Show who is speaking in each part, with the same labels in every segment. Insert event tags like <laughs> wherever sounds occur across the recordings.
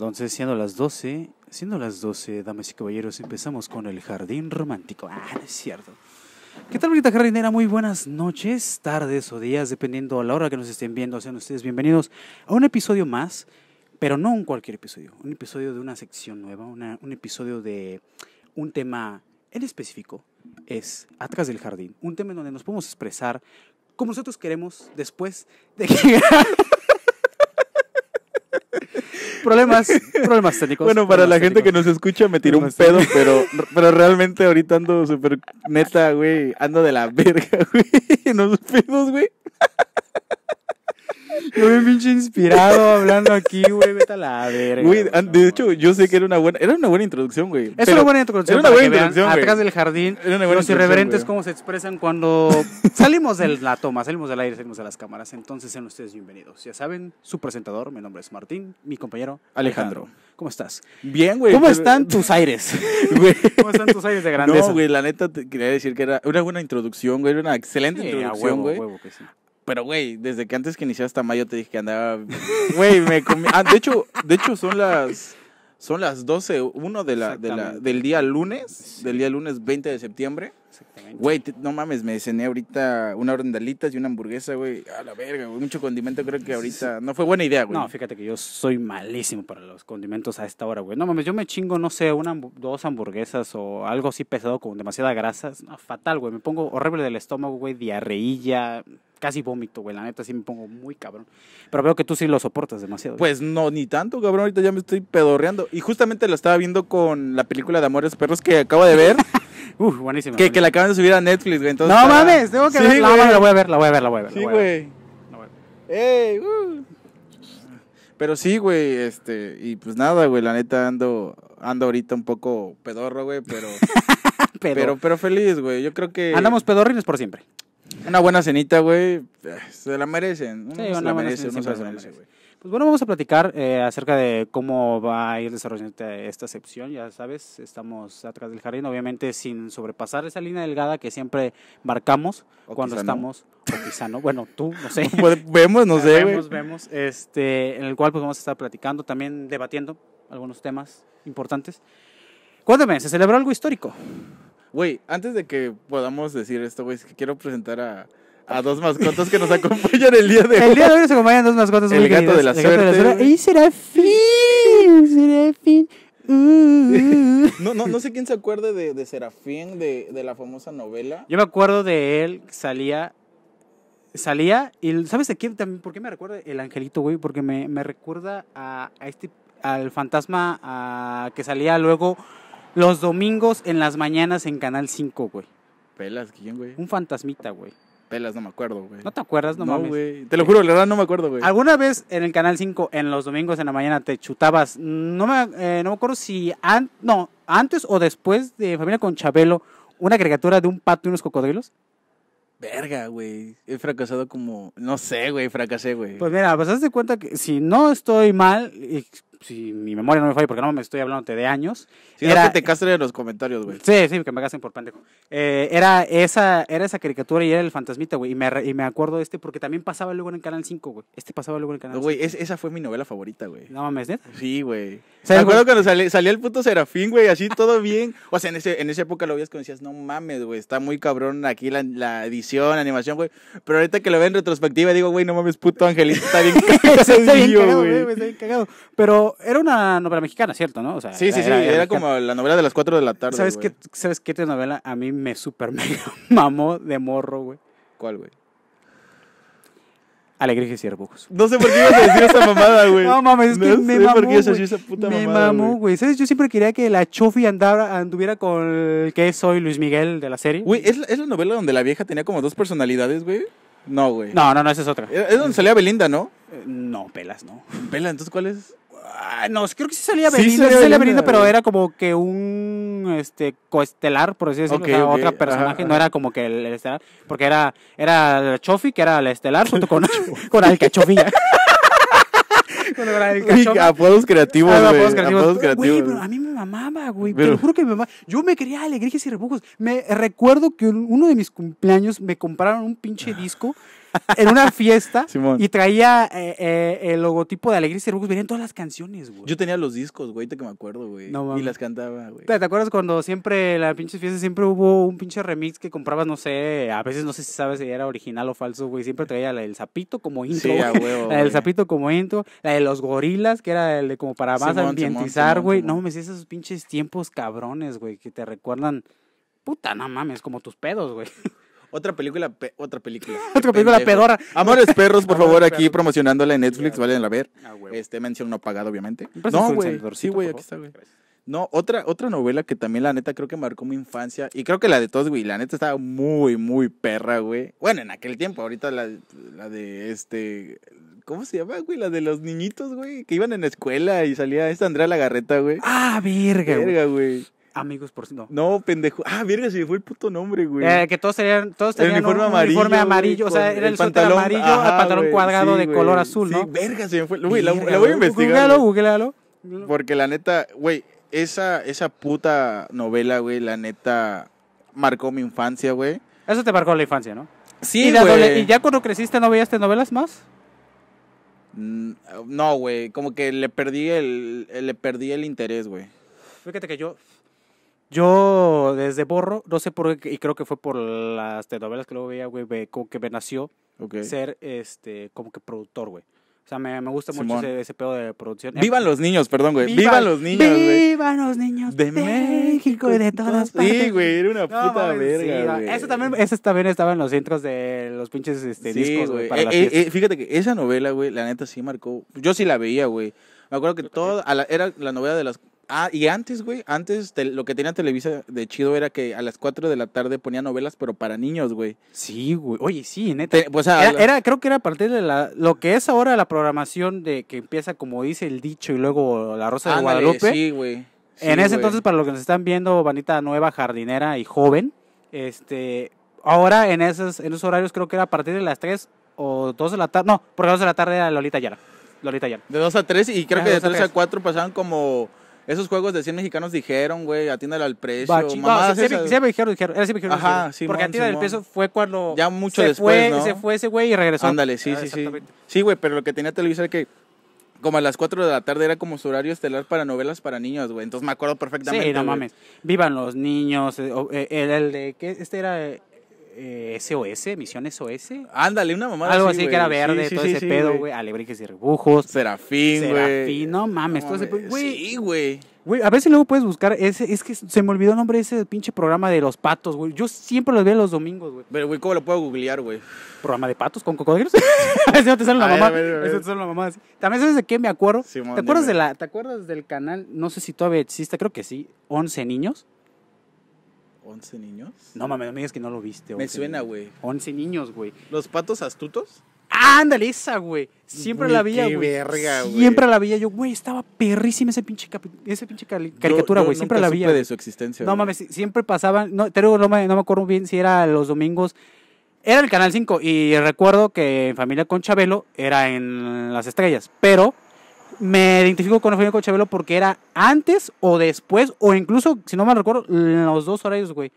Speaker 1: Entonces, siendo las 12, siendo las 12, damas y caballeros, empezamos con el jardín romántico. Ah, es cierto. ¿Qué tal, bonita jardinera? Muy buenas noches, tardes o días, dependiendo a la hora que nos estén viendo. Sean ustedes bienvenidos a un episodio más, pero no un cualquier episodio. Un episodio de una sección nueva, un episodio de un tema en específico. Es Atrás del Jardín, un tema en donde nos podemos expresar como nosotros queremos después de que... <laughs> problemas,
Speaker 2: problemas técnicos. Bueno, para la gente que nos escucha me tiró un pedo, pero, pero realmente ahorita ando súper neta, güey. Ando de la verga, <laughs> güey. Nos los güey.
Speaker 1: Yo me pinche inspirado
Speaker 2: hablando aquí, güey, vete la verga. de hecho, yo sé que era una buena, era una buena introducción, güey. Es una buena introducción. Era una buena introducción. Vean, atrás del
Speaker 1: jardín, los irreverentes, cómo se expresan cuando <laughs> salimos de la toma, salimos del aire, salimos de las cámaras. Entonces, sean ustedes bienvenidos. Ya saben, su presentador, mi nombre es Martín, mi compañero Alejandro. ¿Cómo estás? Bien, güey. ¿Cómo están
Speaker 2: <laughs> tus aires? <laughs> ¿Cómo están tus aires de grandeza? No, güey, la neta te quería decir que era una buena introducción, güey, era una excelente introducción, güey. Pero, güey, desde que antes que iniciaste hasta mayo te dije que andaba. Güey, me comí. Ah, de hecho, de hecho son las. Son las 12, 1 de la, del día lunes, del día lunes 20 de septiembre. Exactamente. Güey, no mames, me cené ahorita una orden y una hamburguesa, güey. A la verga, güey. Mucho condimento, creo que ahorita. No fue buena idea, güey. No,
Speaker 1: fíjate que yo soy malísimo para los condimentos a esta hora, güey. No mames, yo me chingo, no sé, una, dos hamburguesas o algo así pesado con demasiada grasa. No, fatal, güey. Me pongo horrible del estómago, güey. Diarreilla casi vómito, güey. La neta sí me pongo muy cabrón. Pero veo que tú sí lo soportas
Speaker 2: demasiado. Pues no, ni tanto, cabrón. Ahorita ya me estoy pedorreando. Y justamente lo estaba viendo con la película de Amores Perros que acabo de ver. <laughs> Uf, buenísima. Que, que, la acaban de subir a Netflix, güey. Entonces, no mames, tengo que verla. La, voy a ver, la voy a ver, la voy a ver. Sí, güey. ¡Ey! Uh. Pero sí, güey, este, y pues nada, güey, la neta ando, ando ahorita un poco pedorro, güey, pero, <laughs> pero, pero, pero, feliz, güey, yo creo que... Andamos pedorrines por siempre. Una buena cenita, güey, se la merecen. sí, se la merecen.
Speaker 1: Pues bueno, vamos a platicar eh, acerca de cómo va a ir desarrollando esta sección. Ya sabes, estamos atrás del jardín, obviamente sin sobrepasar esa línea delgada que siempre marcamos cuando estamos, bueno, tú, no sé. <laughs> Pues, vemos, no <laughs> sé. Vemos, vemos, este, en el cual pues vamos a estar platicando, también debatiendo
Speaker 2: algunos temas importantes.
Speaker 1: Cuéntame, ¿se celebró algo histórico?
Speaker 2: Güey, antes de que podamos decir esto, güey, es que quiero presentar a, a dos <laughs> mascotas que nos acompañan el día de hoy. El día de hoy nos
Speaker 1: acompañan dos mascotas. El gato de la el Gato de la suerte. ¡Y Serafín!
Speaker 2: ¡Serafín! no, no, no sé quién se acuerde de, de Serafín, de, de, la famosa novela.
Speaker 1: Yo me acuerdo de él, salía. Salía, y ¿sabes de quién también? ¿Por qué me recuerda el angelito, güey? Porque me, me recuerda a, a este al fantasma que salía luego los domingos en las mañanas en Canal 5, güey. Pelas, ¿quién, güey? Un fantasmita, güey. Pelas, no me acuerdo, güey. ¿No te acuerdas? No, no mames. Güey. Te lo juro, la
Speaker 2: verdad no me acuerdo, güey.
Speaker 1: ¿Alguna vez en el Canal 5, en los domingos en la mañana, te chutabas? No me, eh, no me acuerdo si... no, antes o después de Familia con Chabelo, una caricatura de un pato y unos cocodrilos.
Speaker 2: Verga, güey. He fracasado como. No sé, güey, fracasé, güey.
Speaker 1: Pues mira, pues hazte cuenta que si no estoy mal, si mi memoria no me falla, porque no me estoy hablando de años.
Speaker 2: Si era, que te castren en los comentarios, güey. Sí, sí, que me casen por pendejo.
Speaker 1: Eh, era, esa, era esa caricatura y era el fantasmita, güey. Y me, y me acuerdo de este porque también
Speaker 2: pasaba luego en el Canal 5, güey. Este pasaba luego en el Canal no, 5. Güey, esa fue mi novela favorita, güey. No mames, neta. Sí, güey. Me acuerdo cuando salía, el puto Serafín, güey, así todo bien. O sea, en, ese, en esa época lo veías cuando decías, no mames, güey, está muy cabrón aquí la, la edición, animación, güey. Pero ahorita que lo veo en retrospectiva, digo, güey, no mames, puto Angelito, está bien <laughs> cagado, güey.
Speaker 1: Está bien cagado. Pero era una novela mexicana, ¿cierto? ¿No? O sea, sí, sí, sí, era, como la
Speaker 2: novela de las 4 de la tarde. ¿Sabes qué,
Speaker 1: ¿Sabes qué telenovela a mí me super <laughs> mega mamó de morro, güey? ¿Cuál, güey? Alegría y Ciervos. No sé por qué ibas a decir esa mamada, güey. No mames, es que no me sé Por qué esa puta me mamó, güey. ¿Sabes? Yo siempre quería que la Chofi anduviera con el
Speaker 2: que soy Luis Miguel de la serie. Güey, ¿es, ¿es la novela donde la vieja tenía como dos personalidades, güey? No, güey. No, no, no, esa es otra. Es donde salía Belinda, ¿no?
Speaker 1: Eh, no, pelas, no.
Speaker 2: pelas ¿Entonces cuál es? Ah, no,
Speaker 1: creo que sí salía Belinda, pero era como que un este coestelar, por así decirlo, okay, otro otra personaje, no era como que el, estelar, porque era era Chofi, que era el estelar junto con <laughs> <laughs> con
Speaker 2: cachofilla. <laughs> apodos creativos, ah, güey. Apodos creativos. Apodos pero a mí
Speaker 1: me mamaba, güey. Pero... Te juro que me mamaba. Yo me quería alegrías y rebujos. Me recuerdo que uno de mis cumpleaños me compraron un pinche ah. disco en una fiesta <laughs> y traía eh, eh, el logotipo de Alegría y Venían todas las canciones,
Speaker 2: güey. Yo tenía los discos, güey, te que me acuerdo, güey. No, y las cantaba, güey.
Speaker 1: ¿Te, acuerdas cuando siempre la pinches fiesta siempre hubo un pinche remix que comprabas, no sé, a veces no sé si sabes si era original o falso, güey. Siempre traía la del Zapito como intro. Sí, a la del Zapito como intro. La de los gorilas, que era el de como para más ambientizar, güey. No, me esos pinches tiempos cabrones, güey, que te recuerdan. Puta,
Speaker 2: no mames, como tus pedos, güey. <laughs> Otra película, otra película. <laughs> otra película pedorra Amores <laughs> perros, por favor, aquí promocionándola en Netflix, vale valen a ver. Ah, este mención no pagada, obviamente. No, güey. Sí, güey, aquí está, güey. No, otra, otra novela que también la neta creo que marcó mi infancia. Y creo que la de todos, güey. La neta estaba muy, muy perra, güey. Bueno, en aquel tiempo, ahorita la, la de este. ¿Cómo se llama, güey? La de los niñitos, güey. Que iban en escuela y salía esta Andrea Lagarreta, güey. Ah, verga. Verga, güey. Amigos por no. No, pendejo. Ah, verga, se me fue el puto nombre, güey. Eh, que
Speaker 1: todos tenían, todos tenían uniforme un, amarillo, uniforme amarillo. o sea, era el, pantalón amarillo, al pantalón cuadrado de color azul, ¿no? Sí, verga, se me fue. Güey, la, voy a investigar. Googlealo,
Speaker 2: googlealo. Porque la neta, güey, esa, esa puta novela, güey, la neta marcó mi infancia, güey. Eso te marcó la infancia, ¿no? Sí, güey. ¿Y ya
Speaker 1: cuando creciste no veías novelas más?
Speaker 2: Mm, no, güey, como que le perdí el, le perdí el interés, güey.
Speaker 1: Fíjate que yo yo desde borro, no sé por qué, y creo que fue por las telenovelas que luego veía, güey, como que me nació ser este, como que productor, güey. O sea, me, me gusta mucho ese, pedo de producción. ¡Vivan em, los niños! Perdón, güey. ¡Vivan, los niños, güey! ¡Vivan los niños! De, México y de todas partes. Sí, güey, era una puta verga, güey. Eso también, eso también estaba en los centros de los pinches este, discos, güey. Eh, eh,
Speaker 2: eh, fíjate que esa novela, güey, la neta sí marcó. Yo sí la veía, güey. Me acuerdo que toda, era la novela de las Ah, y antes, güey, antes lo que tenía Televisa de chido era que a las 4 de la tarde ponía novelas, pero para niños, güey. Sí, güey. Oye, sí, neta. pues, era,
Speaker 1: creo que era a partir de la, lo que es ahora la programación de que empieza, como dice el dicho, y luego La Rosa de Guadalupe. Sí, güey. en ese entonces, para los que nos están viendo, Vanita Nueva, jardinera y joven,
Speaker 2: este,
Speaker 1: ahora en esos, en esos horarios creo que era a partir de las 3 o 2 de la tarde. No, porque a las 2 de la tarde era Lolita Yara.
Speaker 2: Lolita Yara. De 2 a 3 y creo que de 3 a 4 pasaban como esos juegos de 100 mexicanos dijeron, güey, atiéndale al precio. Bachi. sí,
Speaker 1: me dijeron, dijeron. Era así me dijeron. Ajá, Porque atiéndale al Peso
Speaker 2: fue cuando. Ya mucho después. ¿no? Se fue ese güey y regresó. Ándale, sí, ah, sí, sí. Sí, güey, pero lo que tenía Televisa era que como a las 4 de la tarde era como su horario estelar para novelas para niños, güey. Entonces me acuerdo perfectamente. Sí, no mames. Vivan los niños. Eh, eh, el,
Speaker 1: de. Este era. Eh, SOS, eh, Misión SOS. Ándale, una mamada. Algo así, que era verde, todo ese pedo, güey. Alebrijes y
Speaker 2: rebujos. Serafín, güey. Serafín,
Speaker 1: no mames, güey. Sí, güey. Güey, a ver si luego puedes buscar ese, es que se me olvidó el nombre de ese pinche programa de los patos, güey. Yo siempre los veo los domingos, güey. Pero, güey, ¿cómo lo puedo googlear, güey? ¿Programa de patos con cocodrilos? <laughs> a ver no te sale la mamá. A te sale la mamá. También sabes de qué me acuerdo. ¿Te acuerdas, de la, ¿Te acuerdas del canal? No sé si todavía existe, creo que sí. 11 niños.
Speaker 2: ¿11 niños? No
Speaker 1: mames, no me digas que no lo viste. Me suena,
Speaker 2: güey. 11 niños, güey. ¿Los patos astutos?
Speaker 1: ándale, esa, güey. Siempre la vi, güey. Siempre la vi. yo, güey. Estaba perrísima ese pinche, ese pinche caricatura, güey. Siempre la vi. de su
Speaker 2: existencia. No
Speaker 1: mames, siempre pasaban. No, te no me, no me acuerdo bien si era los domingos. Era el Canal 5 y recuerdo que en Familia con Chabelo era en Las Estrellas, pero me identifico con familia Cochabelo porque era antes o después, o incluso, si no me recuerdo, los dos horarios, güey.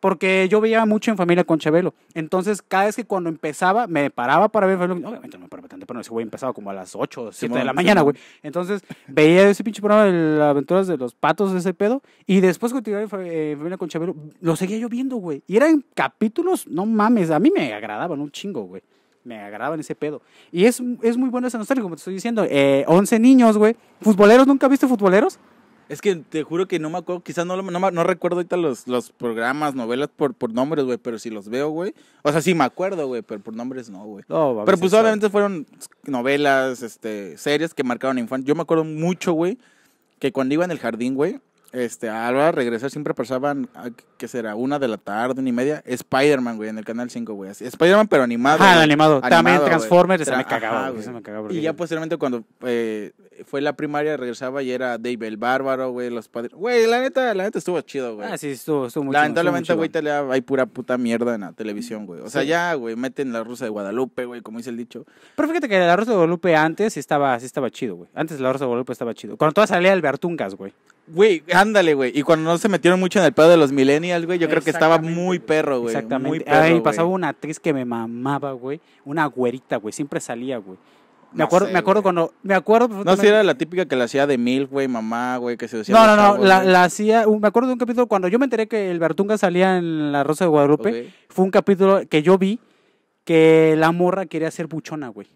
Speaker 1: Porque yo veía mucho en familia con Chabelo. Entonces, cada vez que cuando empezaba, me paraba para ver Obviamente no me paraba tanto, pero ese güey empezaba como a las 8 o 7 de la mañana, güey. Entonces, veía ese pinche programa de las aventuras de los patos, ese pedo. Y después, cuando tiraba en familia eh, con Chabelo, lo seguía yo viendo, güey. Y eran capítulos, no mames, a mí me agradaban un chingo, güey me agradaban ese pedo. Y es, muy bueno esa nostalgia, como te estoy diciendo. Eh, 11 niños, güey. ¿Futboleros? ¿Nunca viste
Speaker 2: futboleros? Es que te juro que no me acuerdo, quizás no, no, recuerdo ahorita los, los programas, novelas por, por nombres, güey, pero si los veo, güey. O sea, sí me acuerdo, güey, pero por nombres no, güey. No, pero pues obviamente fueron novelas, este, series que marcaron infancia. Yo me acuerdo mucho, güey, que cuando iba en el jardín, güey, este, a de regresar siempre pasaban, ah, que será? Una de la tarde, una y media. Spider-Man, güey, en el canal 5, güey. Spider-Man, pero animado. Ah, animado. También Transformers, se, me cagaba, güey. se me cagaba. Y ya posteriormente, cuando eh, fue la primaria, regresaba y era Dave el Bárbaro, güey, los padres. Güey, la neta, la neta estuvo chido, güey. Ah, sí, estuvo, estuvo muy Lamentablemente, güey, hay pura puta mierda en la televisión, güey. O sea, ya, güey, meten la rusa de Guadalupe, güey, como dice el dicho.
Speaker 1: Pero fíjate que la rusa de Guadalupe antes sí estaba, sí estaba chido, güey. Antes la rusa de Guadalupe estaba chido. Cuando toda salía el güey. Güey,
Speaker 2: Ándale, güey. Y cuando no se metieron mucho en el pedo de los millennials, güey, yo creo que estaba muy perro, güey. Exactamente. Muy perro, pasaba
Speaker 1: una actriz que me mamaba, güey. Una güerita, güey. Siempre salía, güey. Me, acuerdo, me acuerdo, cuando. No sé si era
Speaker 2: la típica que la hacía de mil, güey, mamá, güey, que se decía. No, no, no. La,
Speaker 1: hacía. Uh, me acuerdo de un capítulo cuando yo me enteré que el Bertunga salía en La Rosa de Guadalupe. Fue un capítulo que yo vi que la morra quería ser buchona, güey.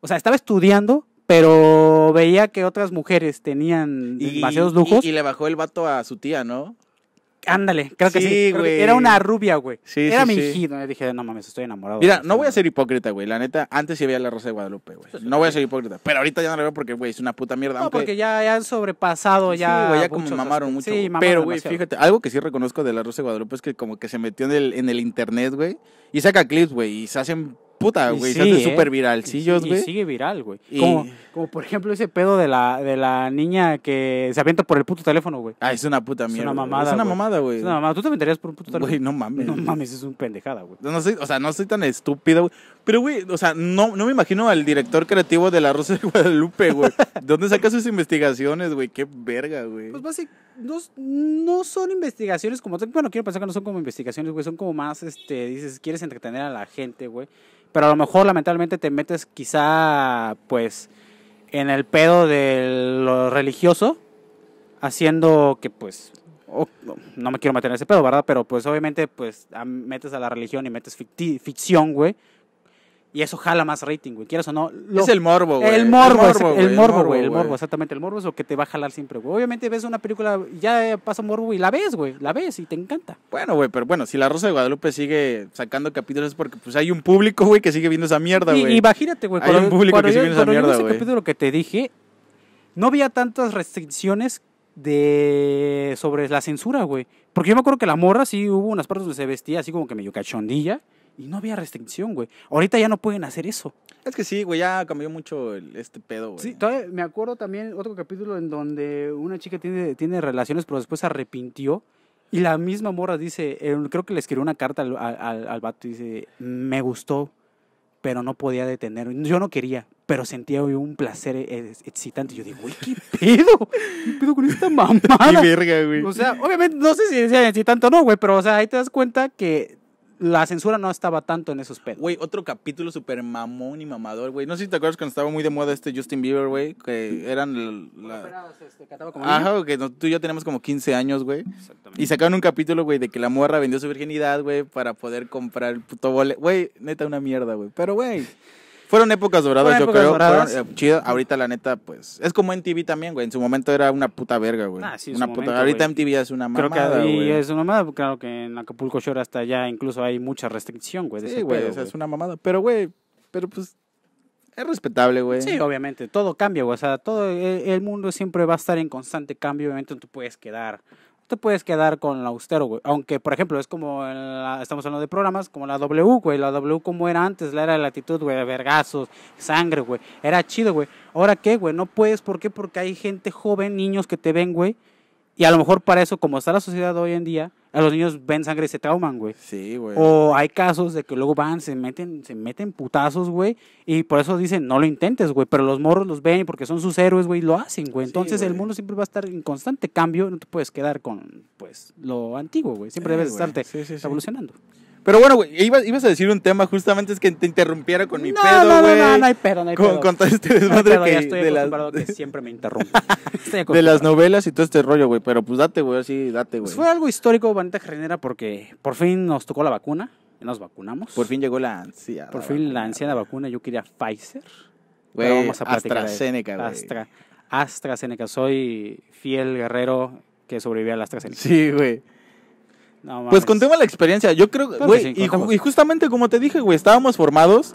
Speaker 1: O sea, estaba estudiando pero veía que otras mujeres tenían demasiados lujos. Y, le bajó
Speaker 2: el vato a su tía, ¿no? Ándale, creo que sí. Güey. era una rubia, güey. Sí, era sí, mi hijito. Dije, no mames, estoy enamorado. Mira, no voy a ser hipócrita, güey. La neta, antes sí veía la Rosa de Guadalupe, güey. Pues, no voy a ser hipócrita. Pero ahorita ya no la veo porque, güey, es una puta mierda. No, porque ya, han sobrepasado, ya. Sí, güey, ya como mamaron mucho. Sí, mamaron Pero, güey, fíjate, algo que sí reconozco de la Rosa de Guadalupe es que como que se metió en el, en el internet, güey. Y saca clips, güey. Y se hacen puta, güey, sí, se hace eh. ¿sí, viralcillos, güey. Y, sigue viral, güey. Como,
Speaker 1: como, por ejemplo
Speaker 2: ese pedo de la, de la niña que
Speaker 1: se avienta por el puto teléfono, güey.
Speaker 2: Ah, es una puta mierda. Es una mamada. Es una mamada, güey. Es una mamada. ¿Tú te aventarías por un puto teléfono? Güey, no mames. No mames, es un pendejada, güey. No, soy, o sea, no soy tan estúpido, güey. Pero, güey, o sea, no, me imagino al director creativo de La Rosa de Guadalupe, güey. dónde saca sus investigaciones, güey? Qué verga, güey. Pues
Speaker 1: básicamente, no, son investigaciones como... Bueno, quiero pensar que no son como investigaciones, güey. Son como más, este, dices, quieres entretener a la gente, güey. Pero a lo mejor, lamentablemente, te metes quizá, pues, en el pedo de lo religioso. Haciendo que, pues, no, me quiero meter en ese pedo, ¿verdad? Pero pues obviamente pues metes a la religión y metes ficción, güey, y eso jala más rating, güey. Quieras o no. Es el morbo, güey. El morbo, el morbo, güey. El, morbo, güey. El morbo, exactamente. El morbo es lo que te va a jalar siempre, güey. Obviamente ves una película, ya pasa morbo y la ves, güey. La ves y te encanta.
Speaker 2: Bueno, güey, pero bueno, si La Rosa de Guadalupe sigue sacando capítulos es porque pues hay un público, güey, que sigue viendo esa mierda, güey. Y, imagínate, güey. Hay un público que sigue viendo esa mierda, capítulo que te dije,
Speaker 1: no había tantas restricciones de sobre la censura, güey. Porque yo me acuerdo que la morra sí hubo unas partes donde se vestía así como que medio cachondilla. Y no había restricción, güey. Ahorita ya no pueden hacer eso. Es que sí, güey, ya cambió mucho el, este pedo, güey. Sí, todavía me acuerdo también otro capítulo en donde una chica tiene, tiene relaciones, pero después se arrepintió. Y la misma morra dice, creo que le escribió una carta al, al, y dice, me gustó, pero no podía detener Yo no quería, pero sentía un placer e, e, excitante. Yo digo, güey, ¿qué <laughs> pedo?
Speaker 2: ¿Qué pedo con esta mamada? Qué verga, güey. O
Speaker 1: sea, obviamente, no sé si decía excitante o no, güey, pero o sea, ahí te das cuenta que la censura no estaba tanto en esos pedos. Güey,
Speaker 2: otro capítulo súper mamón y mamador, güey. No sé si te acuerdas cuando estaba muy de moda este Justin Bieber, güey, que eran... La... Ajá, que tú y yo tenemos como 15 años, güey. Exactamente. Y sacaron un capítulo, güey, de que la morra vendió su virginidad, güey, para poder comprar el puto boleto. Güey, neta, una mierda, güey. Pero, güey... Fueron épocas doradas, yo creo. Eh, chido. Ahorita, la neta, pues. Es como MTV también, güey. En su momento era una puta verga, güey. Ah, sí, puta- Ahorita en MTV ya es una Creo que es
Speaker 1: una mamada, claro que en Acapulco Shore hasta allá incluso hay mucha restricción, güey. de Sí, güey. o sea, es una
Speaker 2: mamada. Pero, güey, pero pues. Es respetable, güey. Sí,
Speaker 1: obviamente, todo cambia, güey. O sea, todo e, el, mundo siempre va a estar en constante cambio. Obviamente, tú puedes quedar te puedes quedar con la austero, güey. Aunque, por ejemplo, es como, estamos hablando de programas, como la W, güey. La W como era antes, la era de latitud, güey, vergazos, sangre, güey. Era chido, güey. Ahora qué, güey, no puedes, ¿por qué? Porque hay gente joven, niños que te ven, güey, y a lo mejor para eso, como está la sociedad hoy en día, a los niños ven sangre y se trauman, güey.
Speaker 2: Sí, güey. O
Speaker 1: hay casos de que luego van, se meten, se meten putazos, güey. Y por eso dicen, no lo intentes, güey. Pero los morros los ven porque son sus héroes, güey, y lo hacen, güey. Entonces el mundo siempre va a estar en constante cambio. No te puedes quedar con, pues, lo antiguo, güey. Siempre debes estarte evolucionando.
Speaker 2: Pero bueno, güey, ibas, ibas a decir un tema justamente es que te interrumpiera con mi pedo, No, no, no, no
Speaker 1: hay pedo, no hay pedo. Con, todo este desmadre que, ya estoy de que
Speaker 2: <laughs> siempre me interrumpe. de las novelas y todo este rollo, güey, pero pues date, güey, así date, pues güey. fue
Speaker 1: algo histórico, Vanita Jardinera, porque por fin nos tocó la vacuna, nos vacunamos. Por fin llegó la ansiedad Por fin la anciana vacuna, yo quería Pfizer. Güey, vamos a AstraZeneca, güey. Astra, AstraZeneca, soy
Speaker 2: fiel guerrero que sobrevivió a la AstraZeneca. Sí, güey. Pues contemos la experiencia. Yo creo, güey, y, justamente como te dije, güey, estábamos formados.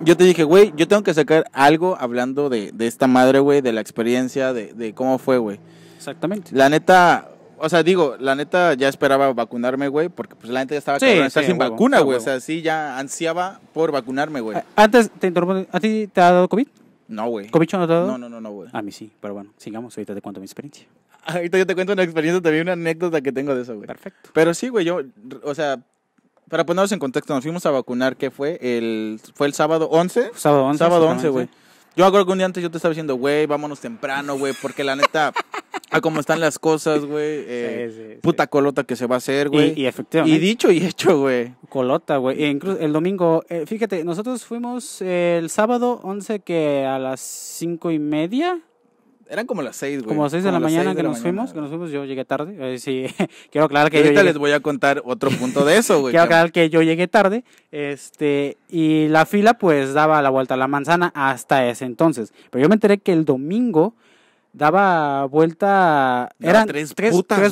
Speaker 2: Yo te dije, güey, yo tengo que sacar algo hablando de, esta madre, güey, de la experiencia, de, de cómo fue, güey. Exactamente. La neta, o sea, digo, la neta ya esperaba vacunarme, güey, porque pues la neta ya estaba sin vacuna, güey. O sea, sí ya ansiaba por vacunarme, güey. Antes te
Speaker 1: interrumpo, ¿a ti te ha dado COVID?
Speaker 2: No, güey. ¿Cobicho no te No, no, no, no, güey. Ah, a mí sí, pero bueno, sigamos. Ahorita te cuento mi experiencia. <laughs> Ahorita yo te cuento una experiencia, también una anécdota que tengo de eso, güey. Perfecto. Pero sí, güey, yo, o sea, para ponernos en contexto, nos fuimos a vacunar, ¿qué fue? El, ¿Fue el sábado 11? Sábado 11. Sábado 11, güey. Yo hago acuerdo que un día antes yo te estaba diciendo, güey, vámonos temprano, güey, porque la neta, <laughs> a cómo están las cosas, güey. Eh, puta colota que se va a hacer, güey. Y, efectivamente. Y dicho y
Speaker 1: hecho, güey. Colota, güey. E incluso el domingo, eh, fíjate, nosotros fuimos el sábado 11 que a las cinco y media. Eran como las seis, güey. Como las seis de la mañana que, nos fuimos, que nos fuimos, yo llegué tarde. Eh, sí,
Speaker 2: <laughs> quiero aclarar que... Y ahorita les voy a contar otro punto de eso, güey. <laughs> quiero aclarar
Speaker 1: que yo llegué tarde, este, y la fila pues daba la vuelta a la manzana hasta ese entonces. Pero yo me enteré que el domingo daba vuelta. eran tres,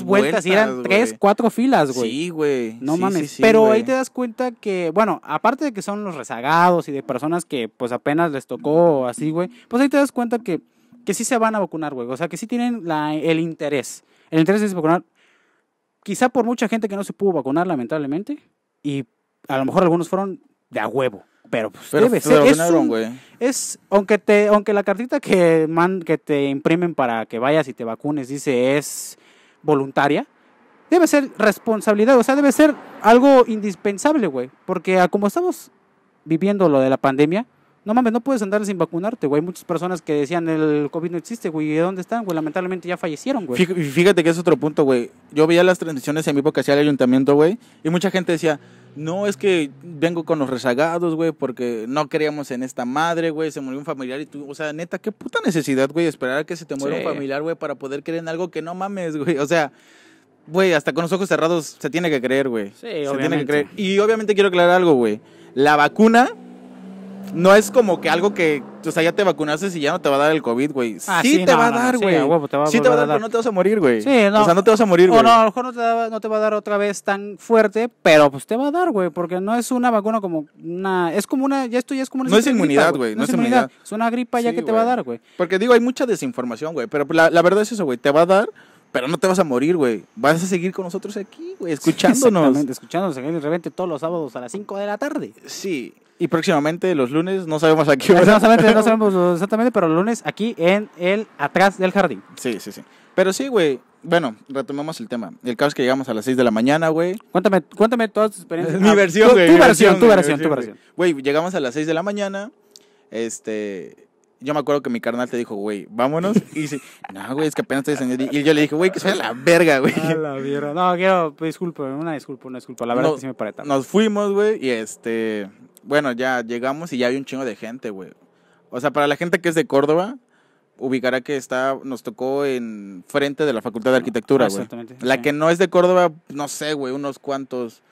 Speaker 1: vueltas, y eran tres, cuatro filas, güey. Sí,
Speaker 2: güey. No mames. Pero ahí te
Speaker 1: das cuenta que, bueno, aparte de que son los rezagados y de personas que pues apenas les tocó así, güey, pues ahí te das cuenta que, que sí se van a vacunar, güey. O sea, que sí tienen la, el interés. El interés es vacunar. Quizá por mucha gente que no se pudo vacunar, lamentablemente. Y a lo mejor algunos fueron de a huevo pero pues debe ser. Es, aunque te aunque la cartita que man, que te imprimen para que vayas y te vacunes dice es voluntaria, debe ser responsabilidad, o sea, debe ser algo indispensable, güey, porque como estamos viviendo lo de la pandemia, no mames, no puedes andar sin vacunarte, güey. Hay Muchas personas que decían el COVID no existe, güey. ¿De dónde están, güey? Lamentablemente ya fallecieron, güey.
Speaker 2: Fíjate que es otro punto, güey. Yo veía las transiciones en mi que hacía el ayuntamiento, güey. Y mucha gente decía, no, es que vengo con los rezagados, güey, porque no creíamos en esta madre, güey, se murió un familiar y tú, o sea, neta, qué puta necesidad, güey, esperar a que se te muera un familiar, güey, para poder creer en algo que no mames, güey, o sea, güey, hasta con los ojos cerrados se tiene que creer, güey. Sí, se tiene que creer. Y obviamente quiero aclarar algo, güey. La vacuna no es como que algo que, o sea, ya te vacunaste y ya no te va a dar el COVID, güey. sí, te va a dar, güey. sí, te va, a dar, pero no te vas a morir, güey. Sí, no. O sea, no te vas a morir, güey. O no, a lo
Speaker 1: mejor no te, va, no te va a dar otra vez tan fuerte, pero pues te va a dar, güey, porque no es una vacuna como una... Es como una... Ya esto ya es como una... No es inmunidad, güey. No, es inmunidad.
Speaker 2: Es una gripa ya que te va a dar, güey. Porque digo, hay mucha desinformación, güey, pero la, la verdad es eso, güey. Te va a dar... Pero no te vas a morir, güey. Vas a seguir con nosotros aquí, güey, <laughs> escuchándonos. escuchándonos de repente todos los sábados a las 5 de la tarde. Sí, y próximamente los lunes, no sabemos aquí Exactamente, no <laughs> sabemos exactamente, pero los lunes aquí en el atrás del jardín. Sí, sí, sí. Pero sí, güey. Bueno, retomemos el tema. El caso es que llegamos a las 6 de la mañana, güey. Cuéntame, cuéntame todas tus experiencias. Ah, mi versión, güey. Tu, tu, versión, tu versión, tu versión. Güey, llegamos a las 6 de la mañana. Este yo me acuerdo que mi carnal te dijo, güey, vámonos. Y dice, no, güey, es que apenas estoy descendiendo. Y yo le dije, güey, que soy la verga, güey. la verga.
Speaker 1: No, quiero, pues, disculpa, una disculpa, una disculpa. La verdad que sí me
Speaker 2: paré Nos fuimos, güey, y este, bueno, ya llegamos y ya hay un chingo de gente, güey. O sea, para la gente que es de Córdoba, ubicará que está, nos tocó en frente de la Facultad de Arquitectura, güey. Exactamente. La que no es de Córdoba, no sé, güey, unos cuantos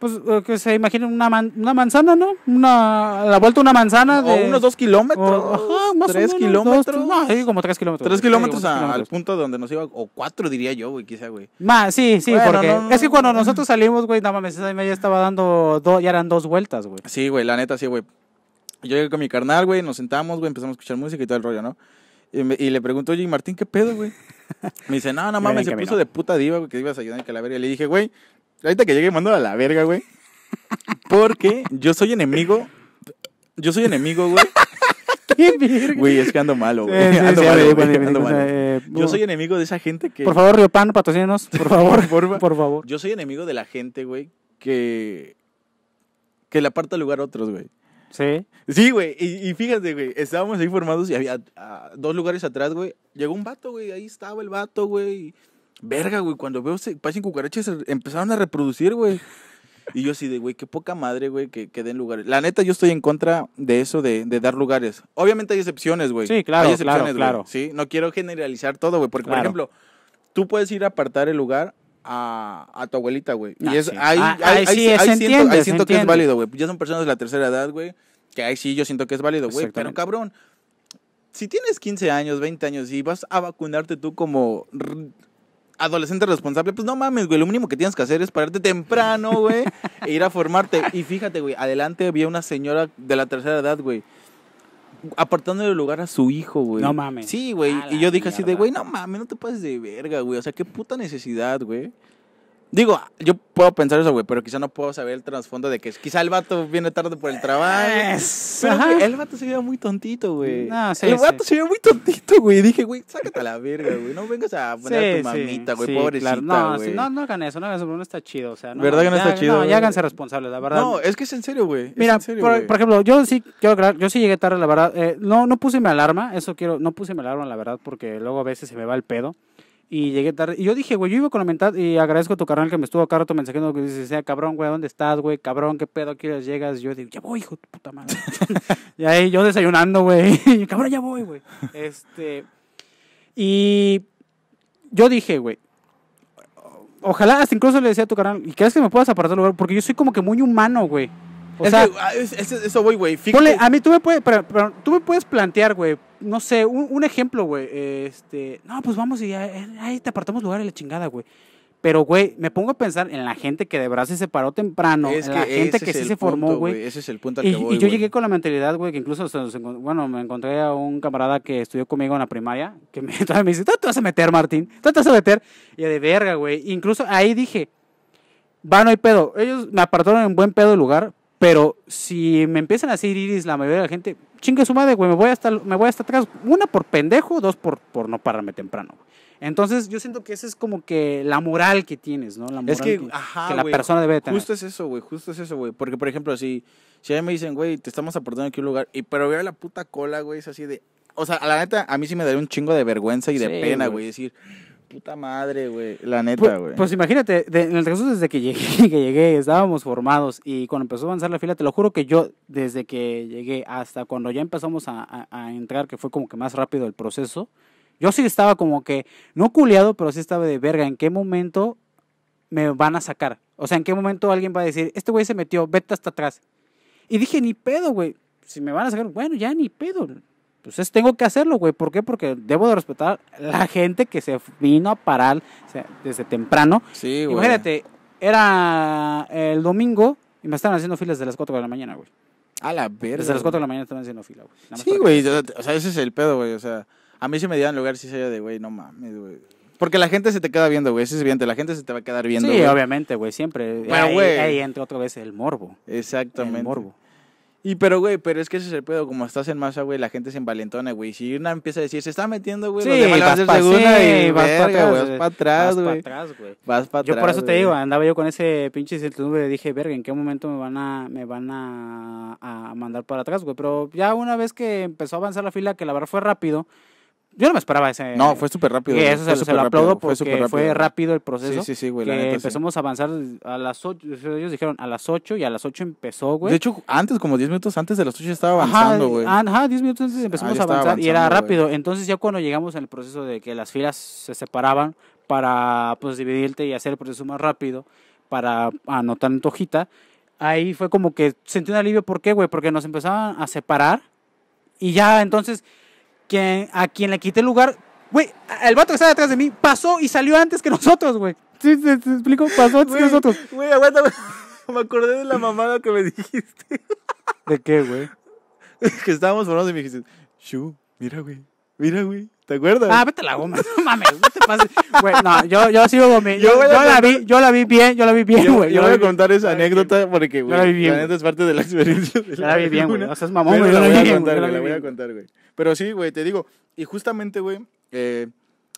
Speaker 1: pues que se imaginen una, man, una manzana, ¿no? Una, la vuelta una manzana de... O unos dos kilómetros.
Speaker 2: ajá, más tres o menos, kilómetros. sí, como tres kilómetros. Tres kilómetros, al punto donde nos iba, o cuatro diría yo, güey, quizá, güey.
Speaker 1: Más, sí, sí, porque es que cuando nosotros salimos, güey, nada más ya estaba dando, ya eran dos vueltas, güey.
Speaker 2: Sí, güey, la neta, sí, güey. Yo llegué con mi carnal, güey, nos sentamos, güey, empezamos a escuchar música y todo el rollo, ¿no? Y, y le pregunto, oye, Martín, ¿qué pedo, güey? <laughs> Me dice, no, no mames, se puso de puta diva, güey, que ibas a ayudar en Calavera. Y le dije, güey, Ahorita que llegue, mando a la verga, güey. Porque yo soy enemigo. Yo soy enemigo, güey. <laughs> Güey, es que ando malo, güey. yo soy enemigo de esa gente que. Por favor, Riopan, Pan, <laughs> Por favor. por, favor. Yo soy enemigo de la gente, güey, que. que le aparta lugar a otros, güey. Sí. Sí, güey. Y, fíjate, güey. Estábamos ahí formados y había ah, dos lugares atrás, güey. Llegó un vato, güey. Ahí estaba el vato, güey. Verga, güey, cuando veo Pachen Cucarachas eh, empezaron a reproducir, güey. Y yo así de, güey, qué poca madre, güey, que, den lugares. La neta, yo estoy en contra de eso, de, de dar lugares. Obviamente hay excepciones, güey. Sí, claro, hay excepciones, claro, Sí, no quiero generalizar todo, güey, porque, por ejemplo, tú puedes ir a apartar el lugar a, a tu abuelita, güey. y ah, es, ah, ahí, sí, siento, ahí siento que es válido, güey. Ya son personas de la tercera edad, güey, que ahí sí yo siento que es válido, güey. Pero cabrón, si tienes 15 años, 20 años y vas a vacunarte tú como adolescente responsable, pues no mames, güey, lo mínimo que tienes que hacer es pararte temprano, <laughs> güey, e ir a formarte. Y fíjate, güey, adelante había una señora de la tercera edad, güey apartándole lugar a su hijo, güey. No mames. Sí, güey. Y yo dije así de, güey, no mames, no te pases de verga, güey. O sea, qué puta necesidad, güey. Digo, yo puedo pensar eso, güey, pero quizá no puedo saber el trasfondo de que quizá el vato viene tarde por el trabajo. el vato se vio muy tontito, güey. el vato se vio muy tontito, güey. Dije, güey, sácate a la verga, güey. No vengas a poner a tu mamita, güey, pobrecita, no, güey. No, no
Speaker 1: hagan eso, no hagan eso, no está chido,
Speaker 2: o sea. No, ¿Verdad que no está chido? No, ya háganse responsables, la verdad. No, es que es en serio, güey. Mira, por,
Speaker 1: ejemplo, yo sí, yo sí llegué tarde, la verdad. Eh, no, no puse mi alarma, eso quiero, no puse mi alarma, la verdad, porque luego a veces se me va el pedo. Y llegué tarde. Y yo dije, güey, yo iba con la mentada. Y agradezco a tu carnal que me estuvo acá rato mensajando. Que dice, sea cabrón, güey, ¿dónde estás, güey? Cabrón, ¿qué pedo? ¿Qué llegas? Y yo digo, ya voy, hijo de puta madre. <laughs> y ahí yo desayunando, güey. <laughs> cabrón, ya voy, güey. Este. Y yo dije, güey. Ojalá, hasta incluso le decía a tu canal, ¿y crees que me puedas apartar lugar? Porque yo soy como que muy humano, güey. O sea,
Speaker 2: ah, eso voy, güey. A
Speaker 1: mí tú me puedes, tú me puedes plantear, güey, no sé, un, ejemplo, güey. Este, no, pues vamos y eh, ahí te apartamos lugar a la chingada, güey. Pero, güey, me pongo a pensar en la gente que de verdad se paró temprano, la gente que sí se formó, güey. Ese es el punto al y, que voy, Y yo llegué con la mentalidad, güey, que incluso, bueno, me encontré a un camarada que estudió conmigo en la primaria, que me, <laughs> me dice, ¿tú te vas a meter, Martín? ¿Tú te vas a meter? Y de verga, güey. Incluso ahí dije, va, no hay pedo. Ellos me apartaron en buen pedo el lugar, pero si me empiezan a decir iris la mayoría de la gente, chingue su madre, güey, me voy hasta, me voy hasta atrás. Una por pendejo, dos por, por no pararme temprano. Entonces, yo siento
Speaker 2: que esa es como que la moral que tienes, ¿no? La moral que, la persona debe tener. Justo es eso, güey, justo es eso, güey. Porque, por ejemplo, si, si mí me dicen, güey, te estamos aportando aquí un lugar, y pero veo la puta cola, güey, es así de. O sea, a la neta, a mí sí me daría un chingo de vergüenza y de pena, güey, decir puta madre, güey. La neta, güey. Pues, imagínate, en el caso desde que llegué, <laughs> que llegué, estábamos
Speaker 1: formados y cuando empezó a avanzar la fila, te lo juro que yo, desde que llegué hasta cuando ya empezamos a, entrar, que fue como que más rápido el proceso, yo sí estaba como que, no culiado, pero sí estaba de verga, ¿en qué momento me van a sacar? O sea, ¿en qué momento alguien va a decir, este güey se metió, vete hasta atrás? Y dije, ni pedo, güey. Si me van a sacar, bueno, ya ni pedo pues es, tengo que hacerlo, güey. ¿Por qué? Porque debo de respetar la gente que se vino a parar desde temprano. Sí, güey. Imagínate, era el domingo y me estaban haciendo filas desde las 4 de la mañana, güey. A la verga. Desde las 4 de la
Speaker 2: mañana estaban haciendo fila, güey. Sí, güey. O sea, ese es el pedo, güey. O sea, a mí se me dieron lugar si se de, güey, no mames, güey. Porque la gente se te queda viendo, güey. Ese es evidente. La gente se te va a quedar viendo. Sí, obviamente, güey. Siempre. ahí, ahí entra otra vez el morbo. Exactamente. El morbo. Y pero, güey, pero es que ese es el pedo. Como estás en masa, güey, la gente se envalentona, güey. Si una empieza a decir, se está metiendo, güey, sí, vas para sí, y vas para atrás, güey. Vas para atrás, güey. Vas para atrás, Yo por eso te digo,
Speaker 1: andaba yo con ese pinche incertidumbre. Dije, verga, ¿en qué momento me van a, me van a, a mandar para atrás, güey? Pero ya una vez que empezó a avanzar la fila, que la verdad fue rápido yo no me esperaba ese. No, fue súper rápido. Y eso se, lo aplaudo porque fue, rápido. el proceso. Sí, sí, güey. La empezamos a avanzar a las 8. Ellos dijeron a las 8 y a las 8 empezó, güey. De hecho,
Speaker 2: antes, como 10 minutos antes de las 8 ya estaba avanzando, güey. Ajá, 10 minutos antes empezamos ah, a avanzar y era rápido.
Speaker 1: Entonces, ya cuando llegamos en el proceso de que las filas se separaban para pues dividirte y hacer el proceso más rápido, para anotar en tu ahí fue como que sentí un alivio. ¿Por qué, güey? Porque nos empezaban a separar y ya entonces a quien le quité el lugar. Güey, el vato que estaba detrás de mí pasó y salió antes que <laughs> nosotros, güey. ¿Sí te, explico? Pasó antes que nosotros.
Speaker 2: Güey, aguanta, <laughs> Me acordé de la mamada que me dijiste. ¿De qué, güey? <laughs> que estábamos formados y me dijiste, Shu, mira, güey. Mira, güey. ¿Te acuerdas? Ah, vete la goma. <laughs>
Speaker 1: No mames, no te pases. Güey, no,
Speaker 2: yo, yo sigo me Yo, la vi, yo la vi bien, yo la vi bien, güey. Yo, voy a contar esa anécdota porque, güey, la, neta es parte de la experiencia. la, vi bien, güey. no sea, mamón, güey. La, la, voy a contar, güey. La voy a contar, güey. Pero sí, güey, te digo. Y justamente, güey, eh,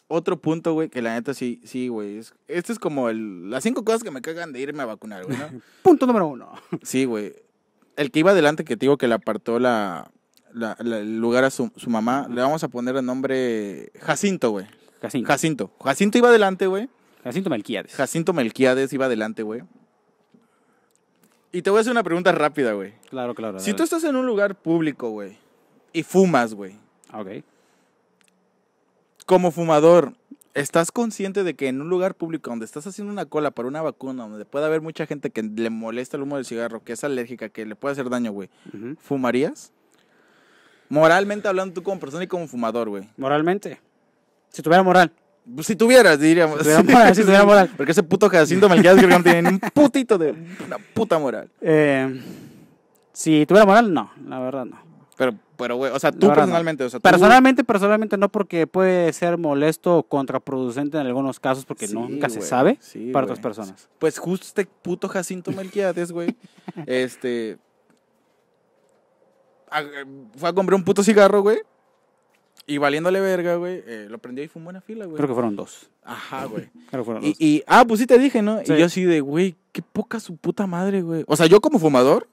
Speaker 2: otro punto, güey, que la neta sí, sí, güey. este es como el, las cinco cosas que me cagan de irme a vacunar, güey. ¿no? <laughs> punto número uno. Sí, güey. El que iba adelante que te digo que le apartó la, el lugar a su, mamá, le vamos a poner el nombre Jacinto, güey. Jacinto. Jacinto. iba adelante, güey. Jacinto Melquiades. Jacinto Melquiades iba adelante, güey. Y te voy a hacer una pregunta rápida, güey. Claro, claro. Si tú estás en un lugar público, güey, y fumas, güey. Ah, ok. Como fumador, ¿estás consciente de que en un lugar público donde estás haciendo una cola para una vacuna, donde puede haber mucha gente que le molesta el humo del cigarro, que es alérgica, que le puede hacer daño, güey, ¿fumarías? Moralmente hablando, tú como persona y como fumador, güey. Moralmente. Si tuviera moral. Pues, si tuvieras, diríamos. Si tuviera moral, <laughs> Porque ese puto Jacinto Melquiades que tiene un putito de una puta moral.
Speaker 1: Eh, si tuviera moral, no, la verdad no. Pero, pero, güey, o sea, tú personalmente, Personalmente, personalmente no, porque puede ser molesto o contraproducente en algunos casos, porque nunca se sabe para otras personas.
Speaker 2: Pues justo este puto Jacinto Melquiades, güey, <laughs> este, fue a comprar un puto cigarro, güey. Y valiéndole verga, güey, eh, lo prendió y fumó una fila, güey. Creo que fueron dos. Ajá, güey. <laughs> Creo fueron dos. Y, ah, pues sí te dije, ¿no? Y yo así de, güey, qué poca su puta madre, güey. O sea, yo como fumador,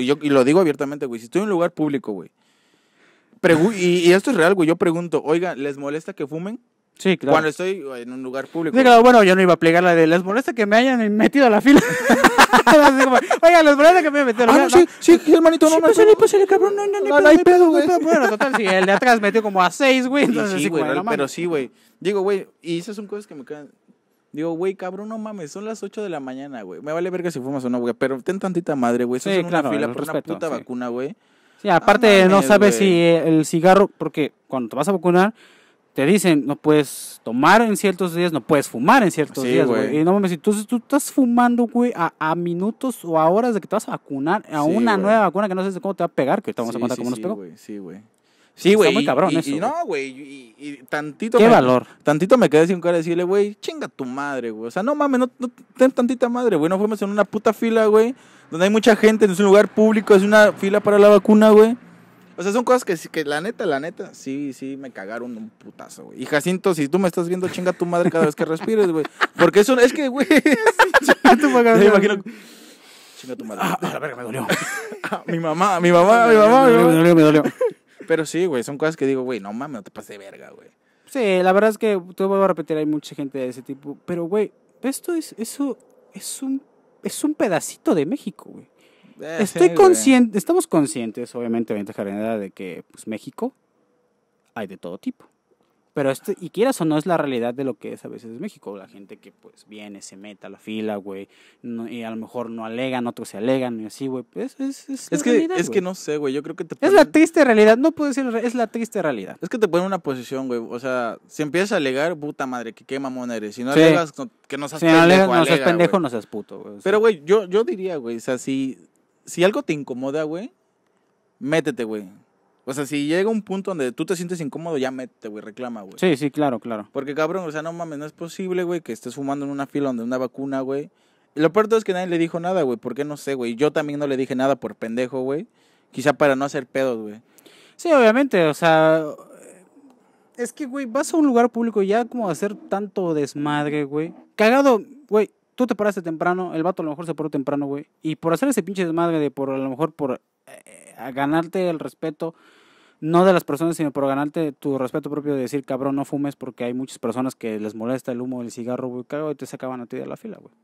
Speaker 2: yo, y lo digo abiertamente, güey, si estoy en un lugar público, güey, y, y, esto es real, güey, yo pregunto, oiga, ¿les molesta que fumen? Sí, claro. Cuando estoy eh, en un lugar público. Digo, bueno, yo
Speaker 1: no iba a plegar la de les molesta que me hayan metido a la fila. <laughs> Oiga, Oigan, les molesta que me hayan metido a la ah, fila. No, sí, sí, hermanito, no, sí, no. Pásale, pásale, pues, pues, cabrón, no, no, no, no hay pedo, güey. Bueno, total, sí, el de atrás
Speaker 2: metió como a seis, güey. Entonces, sí, güey, pero sí, güey. Digo, güey, y esas son cosas que me quedan. Digo, güey, cabrón, no mames, son las 8 de la mañana, güey. Me vale verga si fumas o no, güey, pero ten tantita madre, güey. Eso es una fila por una puta vacuna, güey. Sí, aparte no sabes si el
Speaker 1: cigarro, porque cuando te vas a vacunar, te dicen, no puedes tomar en ciertos días, no puedes fumar en ciertos días, güey. Y no mames, entonces tú estás fumando, güey, a, minutos o a horas de que te vas a vacunar, a una nueva vacuna que no sé cómo te va a pegar, que estamos vamos a contar cómo nos pegó. Sí, güey. Sí, güey. Está muy cabrón no,
Speaker 2: güey. Y, tantito. Qué valor. Tantito me quedé sin cara de decirle, güey, chinga tu madre, güey. O sea, no mames, no, no tantita madre, güey. No fuimos en una puta fila, güey. Donde hay mucha gente, es un lugar público, es una fila para la vacuna, güey. O sea, son cosas que, que la neta, la neta, sí, sí, me cagaron un putazo, güey. Y Jacinto, si tú me estás viendo, chinga tu madre cada vez que respires, güey. Porque eso es que, güey. <laughs> chinga tu madre. Me imagino. Chinga tu madre. Ah, la verga, me dolió. <laughs> Ah, mi mamá, mi mamá, mi mamá. Me dolió, me dolió. Pero sí, güey, son cosas que digo, güey, no mames, no te pases de verga, güey.
Speaker 1: Sí, la verdad es que te vuelvo a repetir, hay mucha gente de ese tipo. Pero, güey, esto es, eso es un, es un pedacito de México, güey.
Speaker 2: Eh, Estoy consciente,
Speaker 1: estamos conscientes, obviamente, de de que pues, México hay de todo tipo. Pero esto, y quieras o no, es la realidad de lo que es a veces México. La gente que pues viene, se meta a la fila, güey, y a lo mejor no alegan, otros se
Speaker 2: alegan, y así, güey. Pues es, es, es que, Es que no sé, güey, yo creo que Es la triste realidad, no puedo decir, es la triste realidad. Es que te ponen una posición, güey, o sea, si empiezas a alegar, puta madre, que qué mamón eres. Si no alegas, que no seas pendejo, no, alegas, seas puto, güey. Pero, güey, yo, yo diría, güey, o sea, si, si algo te incomoda, güey, métete, güey. O sea, si llega un punto donde tú te sientes incómodo, ya métete, güey, reclama, güey.
Speaker 1: Sí, sí, claro, claro.
Speaker 2: Porque, cabrón, o sea, no mames, no es posible, güey, que estés fumando en una fila donde una vacuna, güey. lo peor todo es que nadie le dijo nada, güey, porque no sé, güey. Yo también no le dije nada por pendejo, güey. Quizá para no hacer pedos, güey. Sí, obviamente, o sea, es que, güey, vas a un lugar
Speaker 1: público ya como hacer tanto desmadre, güey. Cagado, güey, tú te paraste temprano, el vato a lo mejor se paró temprano, güey. Y por hacer ese pinche desmadre de por a lo mejor por eh, ganarte el respeto, no de las personas, sino por ganarte tu respeto propio de decir, cabrón, no fumes porque hay muchas personas que les molesta el humo del cigarro, güey, cago, y te sacaban a ti de la fila, güey.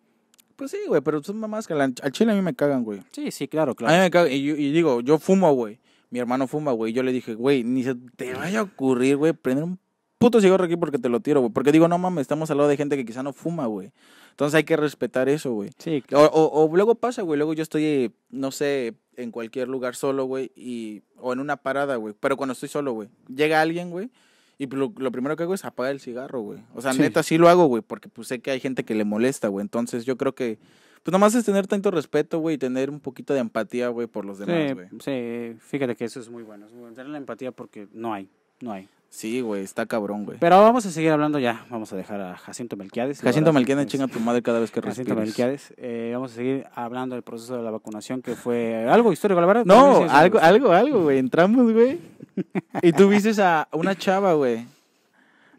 Speaker 2: Pues sí, güey, pero son mamás que al chile a mí me cagan, güey. Sí,
Speaker 1: sí, claro, claro. A mí
Speaker 2: me cagan, y, digo, yo fumo, güey. Mi hermano fuma, güey. Yo le dije, güey, ni se te vaya a ocurrir, güey, prender un puto cigarro aquí porque te lo tiro, güey. Porque digo, no mames, estamos al lado de gente que quizá no fuma, güey. Entonces hay que respetar eso, güey. Sí. O, luego pasa, güey. Luego yo estoy, no sé, en cualquier lugar solo, güey. Y, o en una parada, güey. Pero cuando estoy solo, güey. Llega alguien, güey. Y lo, lo, primero que hago es apagar el cigarro, güey. O sea, neta, sí lo hago, güey. Porque pues sé que hay gente que le molesta, güey. Entonces yo creo que pues nomás es tener tanto respeto, güey, y tener un poquito de empatía, güey, por los demás, güey. Sí, fíjate que eso es muy bueno. Es muy bueno. Tener la empatía porque no hay, no hay. Sí, güey, está cabrón, güey. Pero
Speaker 1: vamos a seguir hablando ya. Vamos a dejar a Jacinto Melquiades. Jacinto Melquiades, chinga tu madre cada vez que Jacinto Melquiades. Eh, vamos a seguir hablando del proceso de la
Speaker 2: vacunación, que fue algo histórico, la verdad. No, algo, algo, algo, güey. Entramos, güey. <laughs> y tú viste a una chava, güey.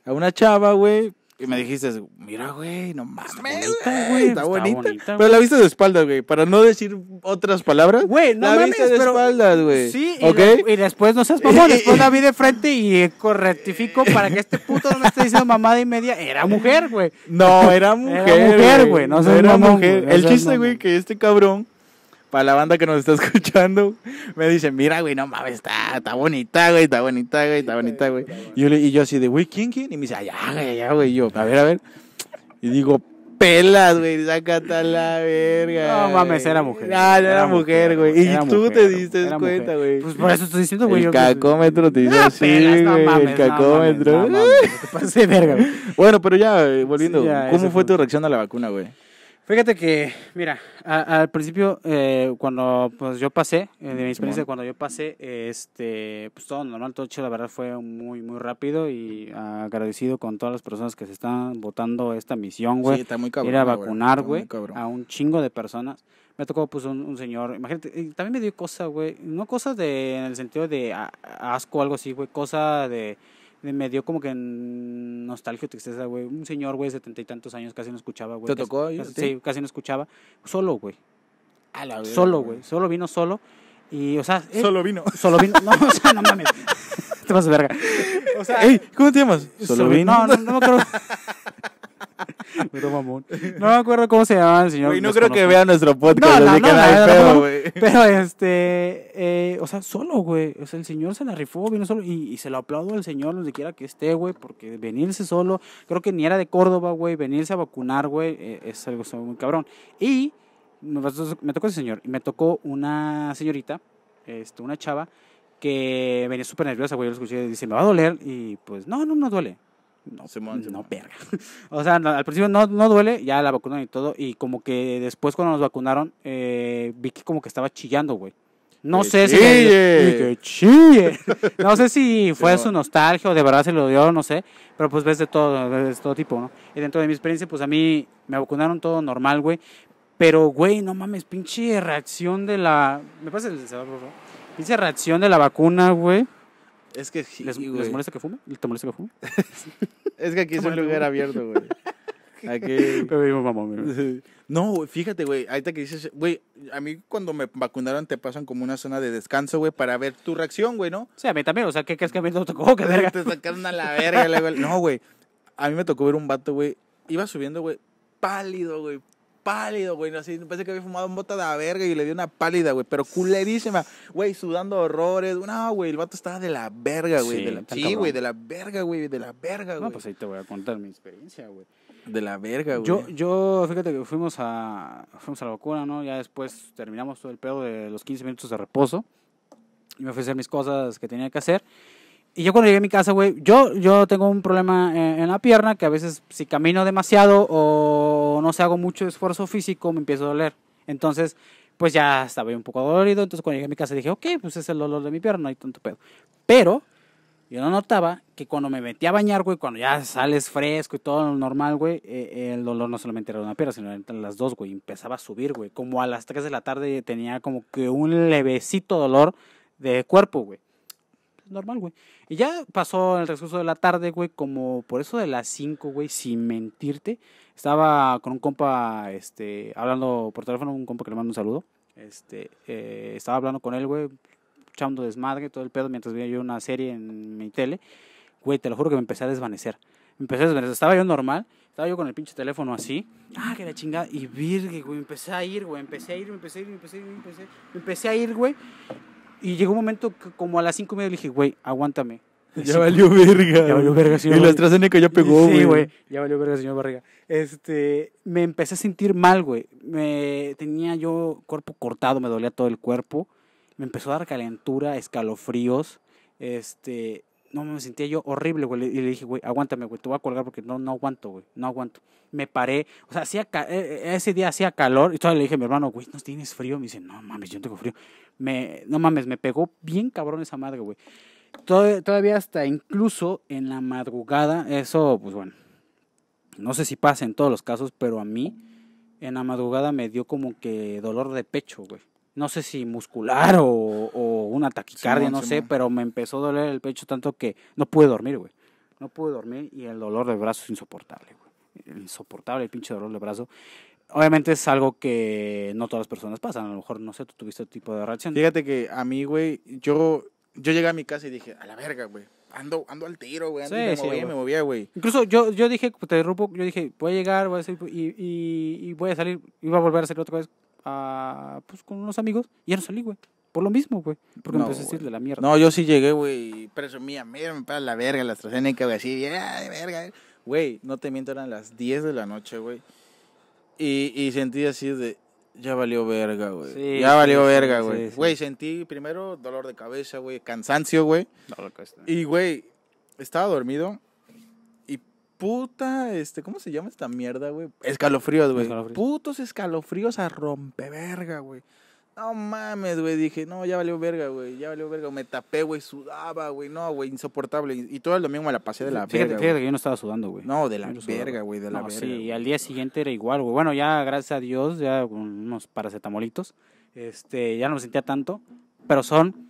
Speaker 2: A una chava, güey, y me dijiste, mira, güey, no mames. Pues está bonita, güey. Está, bonita. pero la viste de espaldas, güey. Para no decir otras palabras. Güey, no la mames, viste de espaldas, güey. Sí, y, ¿Okay? y después no seas mamón. <laughs> Después la vi
Speaker 1: de frente y correctifico para que este puto no me esté diciendo mamada y media. Era mujer, güey.
Speaker 2: No, era mujer. Era mujer, güey. No era mujer. El chiste, güey, que este cabrón para la banda que nos está <laughs> escuchando, me dicen, mira, güey, no mames, está, está bonita, güey, está bonita, güey, está bonita, güey. Y yo, así de, güey, ¿quién, quién? Y me dice, allá, güey, ya, güey. yo, a ver, a ver. Y digo, pelas, güey, sácate a la verga. No mames, era mujer. Ah, era, mujer, güey. Y tú te diste cuenta, güey. Pues por eso estoy diciendo, güey. El cacómetro te dice ah, así, güey. el cacómetro. No mames, te verga, <laughs> Bueno, pero ya, eh, volviendo, ¿cómo fue tu reacción a la vacuna, güey?
Speaker 1: Fíjate que, mira, al principio, eh, cuando pues yo pasé, eh, de mi experiencia, cuando yo pasé, este, pues todo normal, todo chido, la verdad fue muy, muy rápido y agradecido con todas las personas que se están votando esta misión, güey. Sí, está muy cabrón. Ir a vacunar, güey, a un chingo de personas. Me tocó, pues, un, señor, imagínate, también me dio cosa, güey, no cosas de, en el sentido de asco o algo así, güey, cosa de me dio como que nostalgia, tristeza, güey. Un señor, güey, de setenta y tantos años, casi no escuchaba, güey. ¿Te tocó? sí, casi no escuchaba. Solo, güey. Solo, güey. Solo vino solo. Y, o sea. Eh, solo vino. Solo vino. No, o sea, no mames. <laughs> Te vas a verga. O sea. ¿cómo te
Speaker 2: llamas? Solo, vino. No, no, no me acuerdo.
Speaker 1: <laughs> No me acuerdo cómo se llamaba el señor. no creo que vea nuestro podcast. Pero este, eh, o sea, solo, güey. O sea, el señor se la rifó, vino solo. Y, se lo aplaudo al señor donde quiera que esté, güey. Porque venirse solo, creo que ni era de Córdoba, güey. Venirse a vacunar, güey, eh, es algo muy cabrón. Y me tocó ese señor. Y me tocó una señorita, este, una chava, que venía súper nerviosa, güey. Yo lo escuché y me va a doler. Y pues, no, no, no duele no, se Simón. no perga. <laughs> o sea, al principio no, no duele, ya la vacunaron y todo, y como que después cuando nos vacunaron, eh, vi que como que estaba chillando, güey. No sé si. Chille. <laughs> No sé si fue su nostalgia o de verdad se lo dio, no sé. Pero pues ves de todo, de todo tipo, ¿no? Y dentro de mi experiencia, pues a mí me vacunaron todo normal, güey. Pero, güey, no mames, pinche reacción de la.
Speaker 2: ¿Me pasa el celular,
Speaker 1: Pinche reacción de la vacuna, güey.
Speaker 2: Es que ¿Les, molesta que fume? ¿Te molesta que fume? <laughs> es que aquí es un lugar abierto, güey. <laughs> Aquí. Pero mamá, No, fíjate, güey. Ahorita que dices, güey, a mí cuando me vacunaron te pasan como una zona de descanso, güey, para ver tu reacción, güey, ¿no?
Speaker 1: Sí, a mí también. O sea, ¿qué crees que a mí no tocó? ¿Qué verga? Te sacaron a la verga, No, güey.
Speaker 2: A mí me tocó ver un vato, güey. Iba subiendo, güey. Pálido, güey pálido, güey. Así, pensé que había fumado un bota de la verga y le dio una pálida, güey. Pero culerísima, güey, sudando horrores. No, güey, el vato estaba de la verga, güey. Sí, de güey, de la verga, güey, de la verga, güey. No, pues ahí te voy a contar mi experiencia, güey. De la verga, güey. Yo,
Speaker 1: yo, fíjate que fuimos a, a la vacuna, ¿no? Ya después terminamos todo el pedo de los 15 minutos de reposo. Y me ofrecieron mis cosas que tenía que hacer. Y yo cuando llegué a mi casa, güey, yo, yo tengo un problema en, la pierna que a veces si camino demasiado o no se hago mucho esfuerzo físico, me empiezo a doler. Entonces, pues ya estaba un poco dolorido. Entonces cuando llegué a mi casa dije, ok, pues es el dolor de mi pierna, no hay tanto pedo. Pero yo no notaba que cuando me metí a bañar, güey, cuando ya sales fresco y todo normal, güey, eh, el dolor no solamente era de una pierna, sino de las dos, güey, empezaba a subir, güey. Como a las 3 de la tarde tenía como que un levecito dolor de cuerpo, güey normal, güey. Y ya pasó el transcurso de la tarde, güey, como por eso de las 5, güey, sin mentirte. Estaba con un compa, este, hablando por teléfono, un compa que le mando un saludo. Este, eh, estaba hablando con él, güey, echando desmadre, todo el pedo, mientras veía yo una serie en mi tele. Güey, te lo juro que me empecé a desvanecer. Me empecé a desvanecer. Estaba yo normal, estaba yo con el pinche teléfono así. Ah, que la chingada. Y virgue, güey, empecé a ir, güey, empecé a ir, empecé a ir, empecé a ir, empecé, empecé a ir, güey. Y llegó un momento que como a las cinco y media le dije, güey, aguántame.
Speaker 2: Ya valió verga. Ya valió verga, señor. Y la AstraZeneca ya pegó, güey. Sí, güey.
Speaker 1: Ya valió verga, señor Barriga. Este, me empecé a sentir mal, güey. Me tenía yo cuerpo cortado, me dolía todo el cuerpo. Me empezó a dar calentura, escalofríos. Este, no me sentía yo horrible, güey. Y le dije, güey, aguántame, güey, te voy a colgar porque no, no aguanto, güey, no aguanto. Me paré, o sea, hacía e, e, ese día hacía calor y todavía le dije a mi hermano, güey, ¿no tienes frío? Me dice, no mames, yo no tengo frío me, no mames, me pegó bien cabrón esa madre, güey. todavía hasta incluso en la madrugada, eso, pues bueno, no sé si pasa en todos los casos, pero a mí en la madrugada me dio como que dolor de pecho, güey. No sé si muscular o, una taquicardia, no sé, pero me empezó a doler el pecho tanto que no pude dormir, güey. No pude dormir y el dolor de brazo es insoportable, güey. Insoportable el pinche dolor de brazo obviamente es algo que no todas las personas pasan. A lo mejor, no sé,
Speaker 2: tú tuviste tipo de reacción. Fíjate que a mí, güey, yo, yo llegué a mi casa y dije, a la verga, güey. Ando, ando al tiro, güey. Sí, me, movía, me movía, güey. Incluso yo, yo dije, pues, te derrubo, yo dije, voy a
Speaker 1: llegar, voy a salir, y, y, y voy a salir, iba a volver a salir otra vez a, ah, pues, con unos amigos, y ya no salí, güey. Por lo mismo, güey. Porque no, empecé a decirle la mierda. No, yo sí llegué,
Speaker 2: güey, presumía, mira, me a la verga, la AstraZeneca, güey, así, de verga. Eh". Güey, no te miento, eran las 10 de la noche, güey. Y, y sentí así de, ya valió verga, güey. ya valió verga, güey. Güey, sentí primero dolor de cabeza, güey, cansancio, güey. y, güey, estaba dormido. Y puta, este, ¿cómo se llama esta mierda, güey? Escalofríos, güey. Putos escalofríos a rompeverga, güey. No mames, güey. Dije, no, ya valió verga, güey. Ya valió verga. Me tapé, güey. Sudaba, güey. No, güey. Insoportable. Y, todo el domingo me la pasé de la fíjate, verga. Fíjate que yo
Speaker 1: no estaba sudando, güey. No, de la verga, güey. De la verga. Sí, y al día siguiente era igual, güey. Bueno, ya gracias a Dios, ya unos paracetamolitos. Este, ya no me sentía tanto. Pero son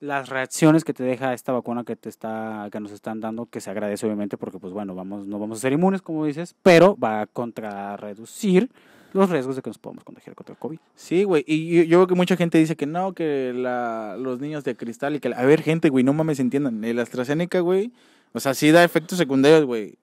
Speaker 1: las reacciones que te deja esta vacuna que te está que nos están dando que se agradece obviamente porque pues bueno vamos no vamos a ser inmunes como dices pero va
Speaker 2: a contrarreducir los riesgos de que nos podamos contagiar contra el COVID. Sí, güey. Y yo, veo que mucha gente dice que no, que la, los niños de cristal y que... a ver, gente, güey, no mames, entiendan. El AstraZeneca, güey, o sea, sí da efectos secundarios, güey.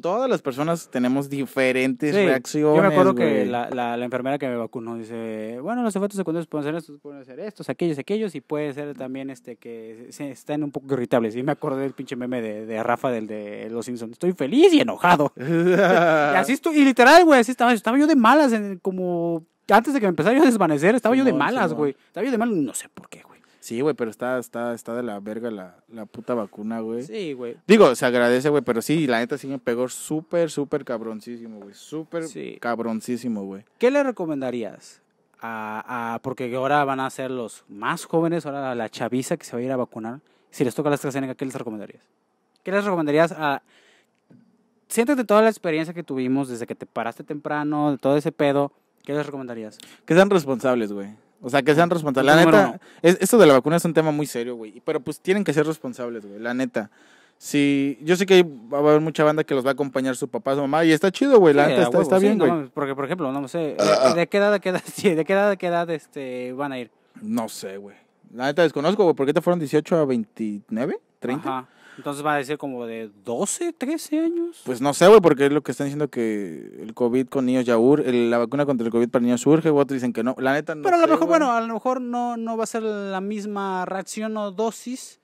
Speaker 2: Todas las personas tenemos diferentes reacciones. Yo me acuerdo que la,
Speaker 1: enfermera que me vacunó dice, bueno, los efectos secundarios pueden ser estos, pueden ser estos, aquellos, aquellos, y puede ser también este que se, un poco irritables. Y me acordé del pinche meme de, de Rafa del de Los Simpsons. Estoy feliz y enojado. <laughs> y así estoy, y literal, güey, así estaba, estaba yo de malas, como antes de que me empezara a desvanecer, estaba yo de malas, güey.
Speaker 2: Estaba yo de malas, no sé por qué, güey. Sí, güey, pero está, está, está de la verga la, puta vacuna, güey. Sí, güey. Digo, se agradece, güey, pero sí, la neta sigue me pegó súper, súper cabroncísimo, güey. Súper cabroncísimo, güey. ¿Qué le recomendarías? A, porque
Speaker 1: ahora van a ser los más jóvenes, ahora la chaviza que se va a ir a vacunar. Si les toca la AstraZeneca, ¿qué les recomendarías? ¿Qué les recomendarías a... Siéntate toda la experiencia que tuvimos desde
Speaker 2: que te paraste temprano, de todo ese pedo. ¿Qué les recomendarías? Que sean responsables, güey. O sea, que sean responsables. La neta, esto de la vacuna es un tema muy serio, güey. Pero pues tienen que ser responsables, güey, la neta. Sí, yo sé que va a haber mucha banda que los va a acompañar su papá, su mamá, y está chido, güey, la neta, está, bien, güey. porque, por ejemplo, no sé, ah,
Speaker 1: ah. Eh, ¿de qué edad, de qué <laughs> sí, de qué edad, este, van a ir?
Speaker 2: No sé, güey. La neta desconozco, güey, ¿por qué te fueron 18 a 29, 30.
Speaker 1: Ajá. Entonces va a decir como de 12, 13 años.
Speaker 2: Pues no sé, güey, porque es lo que están diciendo que el COVID con niños ya urge, la vacuna contra el COVID para niños surge, otros dicen que no. La neta no. Pero
Speaker 1: a lo mejor, bueno, a lo mejor no, no va a ser la misma reacción o dosis,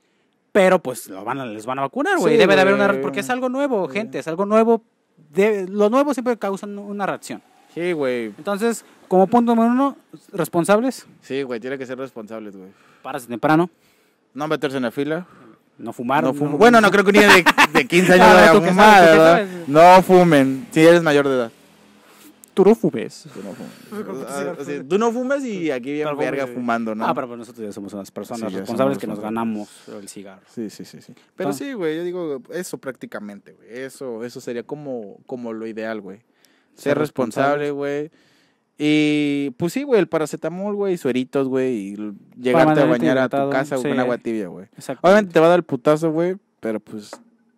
Speaker 2: pero pues lo
Speaker 1: van les van a vacunar, güey. Debe de haber una porque es algo nuevo, gente, es algo nuevo. De, lo nuevo siempre causan una reacción. Sí, güey. Entonces, como punto número uno, responsables. Sí,
Speaker 2: güey, tiene que ser responsables, güey. Párase temprano. No meterse en la fila. No fumar. Bueno, no creo que un niño de, 15 años no, <laughs> ¿verdad? No fumen, si eres mayor de edad. Tú no fumes. Ah, Tú no fumes, y aquí bien verga fumando, ¿no? Ah, pero pues nosotros ya somos unas personas responsables que nos ganamos el cigarro. Sí, sí, sí, sí. Ah. Pero sí, güey, yo digo eso prácticamente, güey. Eso, eso sería como, como lo ideal, güey. Ser responsable, güey. Y pues sí, güey, el paracetamol, güey, sueritos, güey, y llegarte a bañar a tu casa con agua tibia, güey. Obviamente te va a dar el putazo, güey, pero pues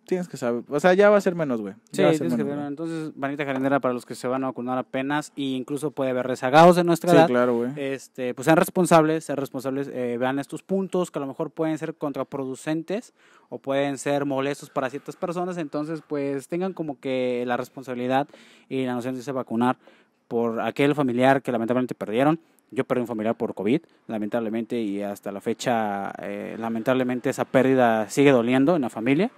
Speaker 2: tienes que saber. O sea, ya va a ser menos, güey. Sí, tienes que tener. Entonces, Vanita calendera
Speaker 1: para los que se van a vacunar apenas y e incluso puede haber rezagados en nuestra edad. Sí, claro, güey. Este, pues sean responsables, sean responsables, eh, vean estos puntos que a lo mejor pueden ser contraproducentes o pueden ser molestos para ciertas personas. Entonces, pues tengan como que la responsabilidad y la noción de se vacunar por aquel familiar que lamentablemente perdieron. Yo perdí un familiar por COVID, lamentablemente, y hasta la fecha, eh, lamentablemente, esa pérdida sigue doliendo en la familia.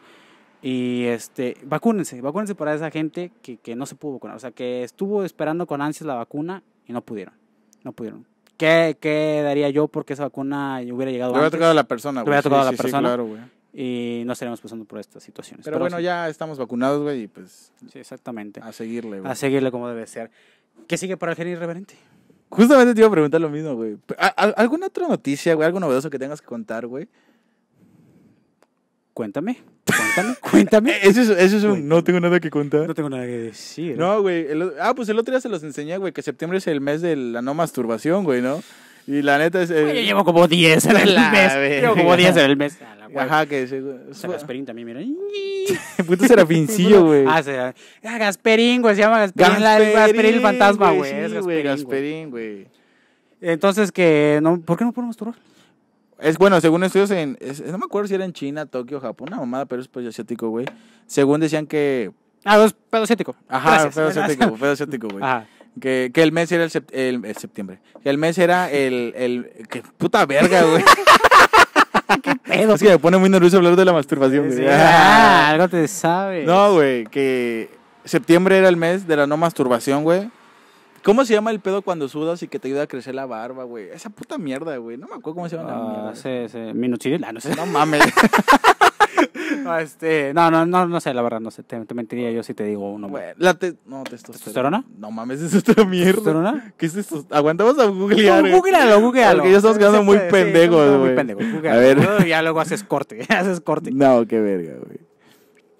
Speaker 1: Y este, vacúnense, vacúnense para esa gente que, que no se pudo vacunar, o sea, que estuvo esperando con ansias la vacuna y no pudieron, no pudieron. ¿Qué, qué daría yo porque esa vacuna hubiera llegado Le hubiera tocado a la persona, güey. hubiera tocado a la persona. Sí, claro, güey. Y no estaríamos pasando por estas situaciones. Pero, Pero bueno,
Speaker 2: ya estamos vacunados, güey, y pues... Sí, exactamente. A seguirle, güey. A
Speaker 1: seguirle como debe ser. ¿Qué sigue para el irreverente? Justamente te iba a preguntar lo mismo, güey.
Speaker 2: ¿Alguna otra noticia, güey? ¿Algo novedoso que tengas que contar, güey? Cuéntame, cuéntame, <laughs> cuéntame. Eso es, un... No tengo nada que contar. No tengo nada que decir. No, güey. ah, pues el otro día se los enseñé, güey, que septiembre es el mes de la no masturbación, güey, ¿no? Y la neta es. Eh, yo llevo como 10 en el mes. Llevo como 10 en el mes. Ajá, que
Speaker 1: Gasperín también, mira. <laughs> Puto Serafincillo, <laughs> güey. ah, sea, ah, Gasperín, güey. Se llama Gasperín. Gasperín, el fantasma, güey. Sí, es Gasperín.
Speaker 2: güey. Entonces, que no, ¿por qué no ponemos tu rol? Es bueno, según estudios en. no me acuerdo si era en China, Tokio, Japón, una mamada, pero es pues asiático, güey. Según decían que. Ah, es pedo asiático. Ajá, pedo asiático, <laughs> pedo asiático, güey. Ajá que, que el mes era el, el, septiembre. Que el mes era el, el. que puta verga, güey. <laughs> ¿Qué pedo? Es que me pone muy nervioso hablar de la masturbación, güey. <laughs> ah, algo te sabe. No, güey, que septiembre era el mes de la no masturbación, güey. ¿Cómo se llama el pedo cuando sudas y que te ayuda a crecer la barba, güey? Esa puta mierda, güey. No me acuerdo cómo se llama la ah, mierda. Sí, ah, no sé. No mames. <laughs>
Speaker 1: no, <laughs> ah, este, no, no, no, no sé, la verdad, no sé. Te, mentiría yo si te digo uno. Bueno, te, no, testosterona. No mames, es otra mierda. ¿Testosterona?
Speaker 2: ¿Qué es esto? Aguantamos a googlear. No, googlealo, eh. googlealo. Porque ya estamos quedando muy pendejos, güey. muy pendejos, A ver. Ya luego haces corte, <laughs> haces corte. No, qué verga, güey.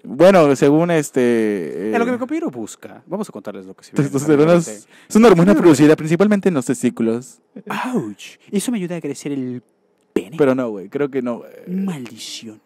Speaker 2: Bueno, según este. Eh, lo que eh, me
Speaker 1: copiero busca. Vamos a contarles
Speaker 2: lo que se Testosterona es, una hormona producida principalmente en los testículos. ¡Auch! Eso me ayuda a crecer el pene. Pero no, güey, creo que no. Maldición.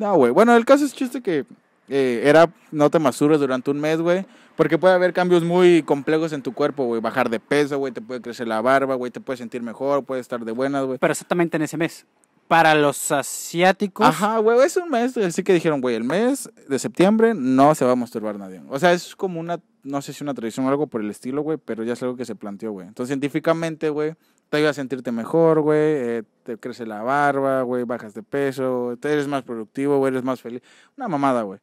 Speaker 2: No, güey. Bueno, el caso es chiste que eh, era no te masures durante un mes, güey. Porque puede haber cambios muy complejos en tu cuerpo, güey. Bajar de peso, güey. Te puede crecer la barba, güey. Te puedes sentir mejor, puedes estar de buenas, güey. Pero exactamente en ese mes.
Speaker 1: Para los asiáticos. Ajá,
Speaker 2: güey. Es un mes. Así que dijeron, güey, el mes de septiembre no se va a masturbar nadie. O sea, es como una no sé si una tradición o algo por el estilo, güey, pero ya es algo que se planteó, güey. Entonces, científicamente, güey, te ayuda a sentirte mejor, güey, eh, te crece la barba, güey, bajas de peso, te eres más productivo, güey, eres más feliz. Una mamada, güey.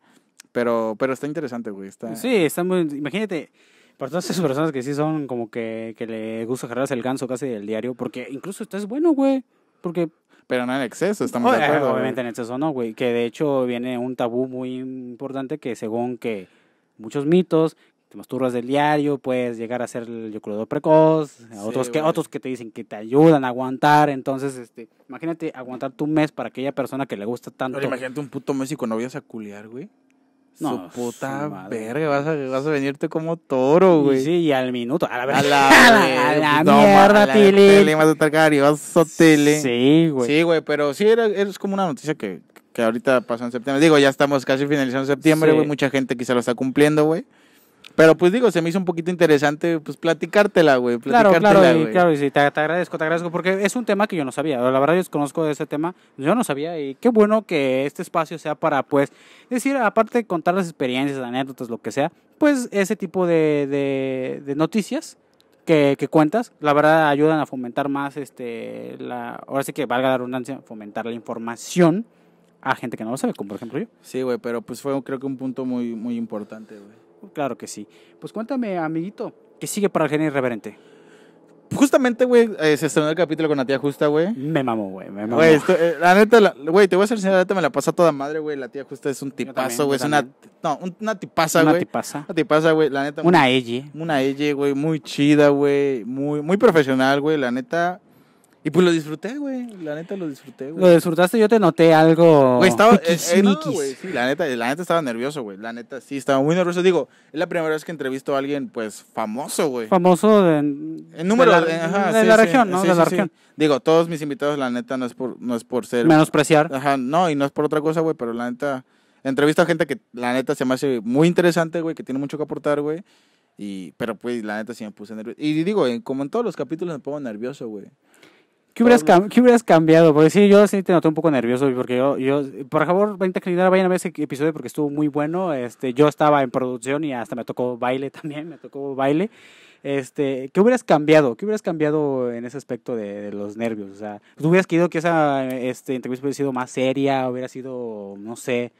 Speaker 2: Pero, pero está interesante, güey. Está... Sí,
Speaker 1: está muy... Imagínate, para todas esas personas que sí son como que, que le gusta agarrarse el ganso casi del diario, porque incluso es bueno, güey, porque... Pero no en exceso, estamos eh, Obviamente en exceso no, güey. Que de hecho viene un tabú muy importante que según que muchos mitos te masturbas del diario, puedes llegar a ser el yoculador precoz, otros, que, otros que te dicen que te ayudan a aguantar, entonces, este, imagínate aguantar tu mes para aquella persona que le gusta tanto. imagínate un puto mes y con novias a
Speaker 2: culiar, güey. No, su puta verga, vas
Speaker 1: a, vas a venirte
Speaker 2: como toro, güey. Sí, y al minuto, a la verga. <laughs> A la, no, mierda, Tili. vas a Sí, güey. Sí, güey, pero sí, era, es como una noticia que, que ahorita pasó en septiembre. Digo, ya estamos casi finalizando septiembre, güey. Mucha gente quizá lo está cumpliendo, güey. Pero pues digo, se me hizo un poquito interesante pues platicártela, güey. Claro, claro, claro, y te, agradezco, te agradezco, porque es un
Speaker 1: tema que yo no sabía. La verdad, yo conozco de ese tema, yo no sabía, y qué bueno que este espacio sea para, pues, decir, aparte de contar las experiencias, anécdotas, lo que sea, pues ese tipo de, noticias. Que, que, cuentas, la verdad ayudan a fomentar más, este, la, ahora sí que valga la redundancia, fomentar la información a gente que no lo sabe, como por ejemplo yo.
Speaker 2: Sí, güey, pero pues fue creo que un punto muy, muy importante, güey. Claro que sí. Pues cuéntame, amiguito, ¿qué sigue para el genio irreverente? Justamente, güey, eh, se estrenó el capítulo con la tía Justa, güey. Me mamó, güey, me mamó. Eh, la neta, güey, te voy a ser sincero, la neta me la pasa toda madre, güey. La tía Justa es un tipazo, güey. Es una, no, una tipaza, güey. Una tipaza. Una tipaza, güey, la neta. Una Elle. Una Elle, güey, muy chida, güey. Muy, muy profesional, güey, la neta. Y pues lo disfruté, güey. La neta lo disfruté, güey. Lo
Speaker 1: disfrutaste, yo te noté algo. Güey, estaba. en eh, eh,
Speaker 2: la neta, la neta estaba nervioso, güey. La neta, sí, estaba muy nervioso. Digo, es la primera vez que entrevisto a alguien, pues, famoso, güey.
Speaker 1: Famoso de. En número la, eh, ajá, de la región, ¿no? de la región.
Speaker 2: Digo, todos mis invitados, la neta, no es por, no es por ser. Menospreciar. Ajá, no, y no es por otra cosa, güey, pero la neta. Entrevisto a gente que, la neta, se me hace muy interesante, güey, que tiene mucho que aportar, güey. Y, pero, pues, la neta, sí me puse nervioso. Y digo, como en todos los capítulos me pongo nervioso, güey. ¿Qué
Speaker 1: hubieras, cambiado? Porque sí, yo sí te noté un poco nervioso, porque yo, yo por favor, vente a vayan a ver ese episodio porque estuvo muy bueno. Este, yo estaba en producción y hasta me tocó baile <laughs> también, me tocó baile. Este, ¿Qué hubieras cambiado? ¿Qué hubieras cambiado en ese aspecto de, los nervios? O sea, ¿tú hubieras querido que esa este, entrevista hubiera sido más seria, hubiera sido, no sé,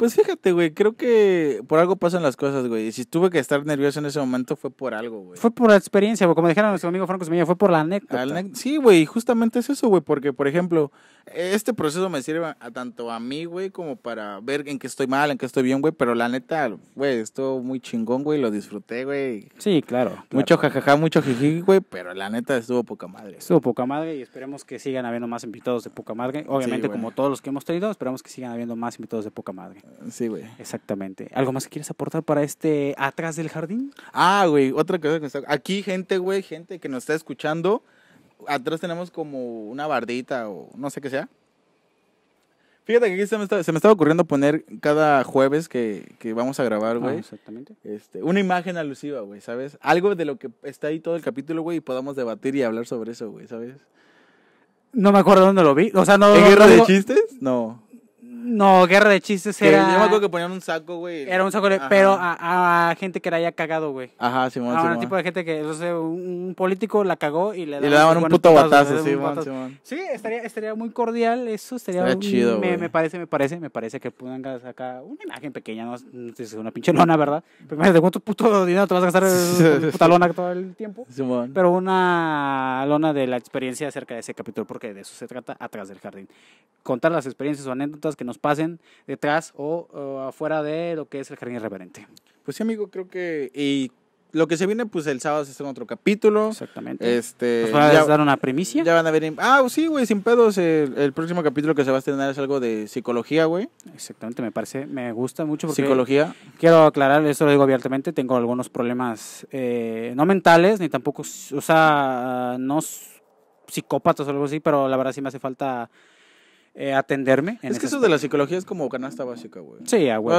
Speaker 2: pues fíjate, güey, creo que por algo pasan las cosas, güey. Y si tuve que estar nervioso en ese momento fue por algo, güey.
Speaker 1: Fue por la experiencia, güey. Como dijeron nuestro amigo Franco Semilla, fue por la anécdota. sí, güey,
Speaker 2: justamente es eso, güey. Porque, por ejemplo, este proceso me sirve a, tanto a mí, güey, como para ver en qué estoy mal, en qué estoy bien, güey. Pero la neta, güey, estuvo muy chingón, güey. Lo disfruté, güey. Sí, claro. Mucho jajaja, mucho jiji, güey. Pero la neta estuvo poca madre.
Speaker 1: Estuvo poca madre y esperemos que sigan habiendo más invitados de poca madre. Obviamente, como todos los que hemos tenido, esperamos que sigan habiendo más invitados de poca madre. Sí, güey. Exactamente. ¿Algo más que quieres aportar para este atrás del jardín?
Speaker 2: Ah, güey, otra cosa que está... Aquí gente, güey, gente que nos está escuchando, atrás tenemos como una bardita o no sé qué sea. Fíjate que aquí se me, estaba ocurriendo poner cada jueves que, que vamos a grabar, ah, güey. exactamente. Este, una imagen alusiva, güey, ¿sabes? Algo de lo que está ahí todo el capítulo, güey, y podamos debatir y hablar sobre eso, güey, ¿sabes?
Speaker 1: No me acuerdo dónde lo vi. O sea, no. ¿En guerra de chistes? No. No, guerra de chistes era. Yo me acuerdo que ponían un saco, güey. Era un saco, pero a, gente que la haya cagado, güey. Ajá, Simón. A un tipo de gente que, no sé, un político la cagó y le daban, un, puto batazo, Simón, sí, estaría, estaría muy cordial eso. Estaría, muy chido, me, me, parece, me parece, me parece que puedan acá una imagen pequeña, no, sé si es una pinche lona, ¿verdad? Pero de cuánto puto dinero te vas a gastar en eh, puta lona todo el tiempo. Simón. Pero una lona de la experiencia acerca de ese capítulo, porque de eso se trata atrás del jardín contar las experiencias o anécdotas que nos pasen detrás o, afuera de lo que es el jardín irreverente. Pues sí, amigo, creo
Speaker 2: que... Y lo que se viene, pues el sábado se en otro capítulo. Exactamente. Este, ¿Nos a dar una primicia? Ya van a ver. Ah, sí, güey, sin pedos. El, próximo capítulo que se va a estrenar es algo de psicología, güey. Exactamente, me parece, me gusta mucho. Porque psicología.
Speaker 1: Quiero aclarar, eso lo digo abiertamente, tengo algunos problemas, eh, no mentales, ni tampoco, o sea, no psicópatas o algo así, pero la verdad sí me hace falta eh, atenderme. es que eso de la psicología es como canasta
Speaker 2: básica, güey. Sí, güey.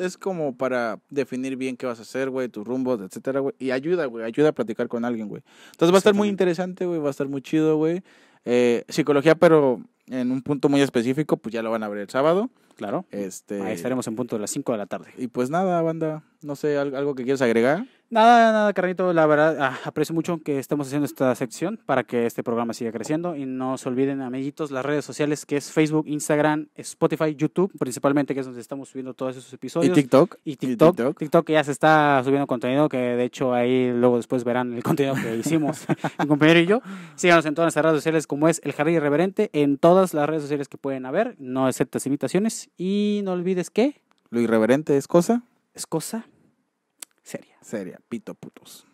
Speaker 2: es como para definir bien qué vas a hacer, güey, tus rumbos, etcétera, güey. Y ayuda, güey, ayuda a platicar con alguien, güey. Entonces va a estar muy interesante, güey, va a estar muy chido, güey. Eh, psicología, pero en un punto muy específico, pues ya lo van a ver el sábado. Claro. Este... Ahí estaremos en punto de las 5 de la tarde. Y pues nada, banda, no sé, algo que quieras agregar.
Speaker 1: Nada, nada, carnito, la verdad ah, aprecio mucho que estemos haciendo esta sección para que este programa siga creciendo y no se olviden, amiguitos, las redes sociales que es Facebook, Instagram, Spotify, YouTube, principalmente que es donde estamos subiendo todos esos episodios. Y TikTok. Y TikTok. TikTok. que ya se está subiendo contenido que de hecho ahí luego después verán el contenido que hicimos <laughs> mi compañero y yo. Síganos en todas las redes sociales como es El Jardín Irreverente, en todas las redes sociales que pueden haber, no aceptas imitaciones y no olvides que...
Speaker 2: Lo irreverente es cosa. Es cosa Seria. Seria, pito putos.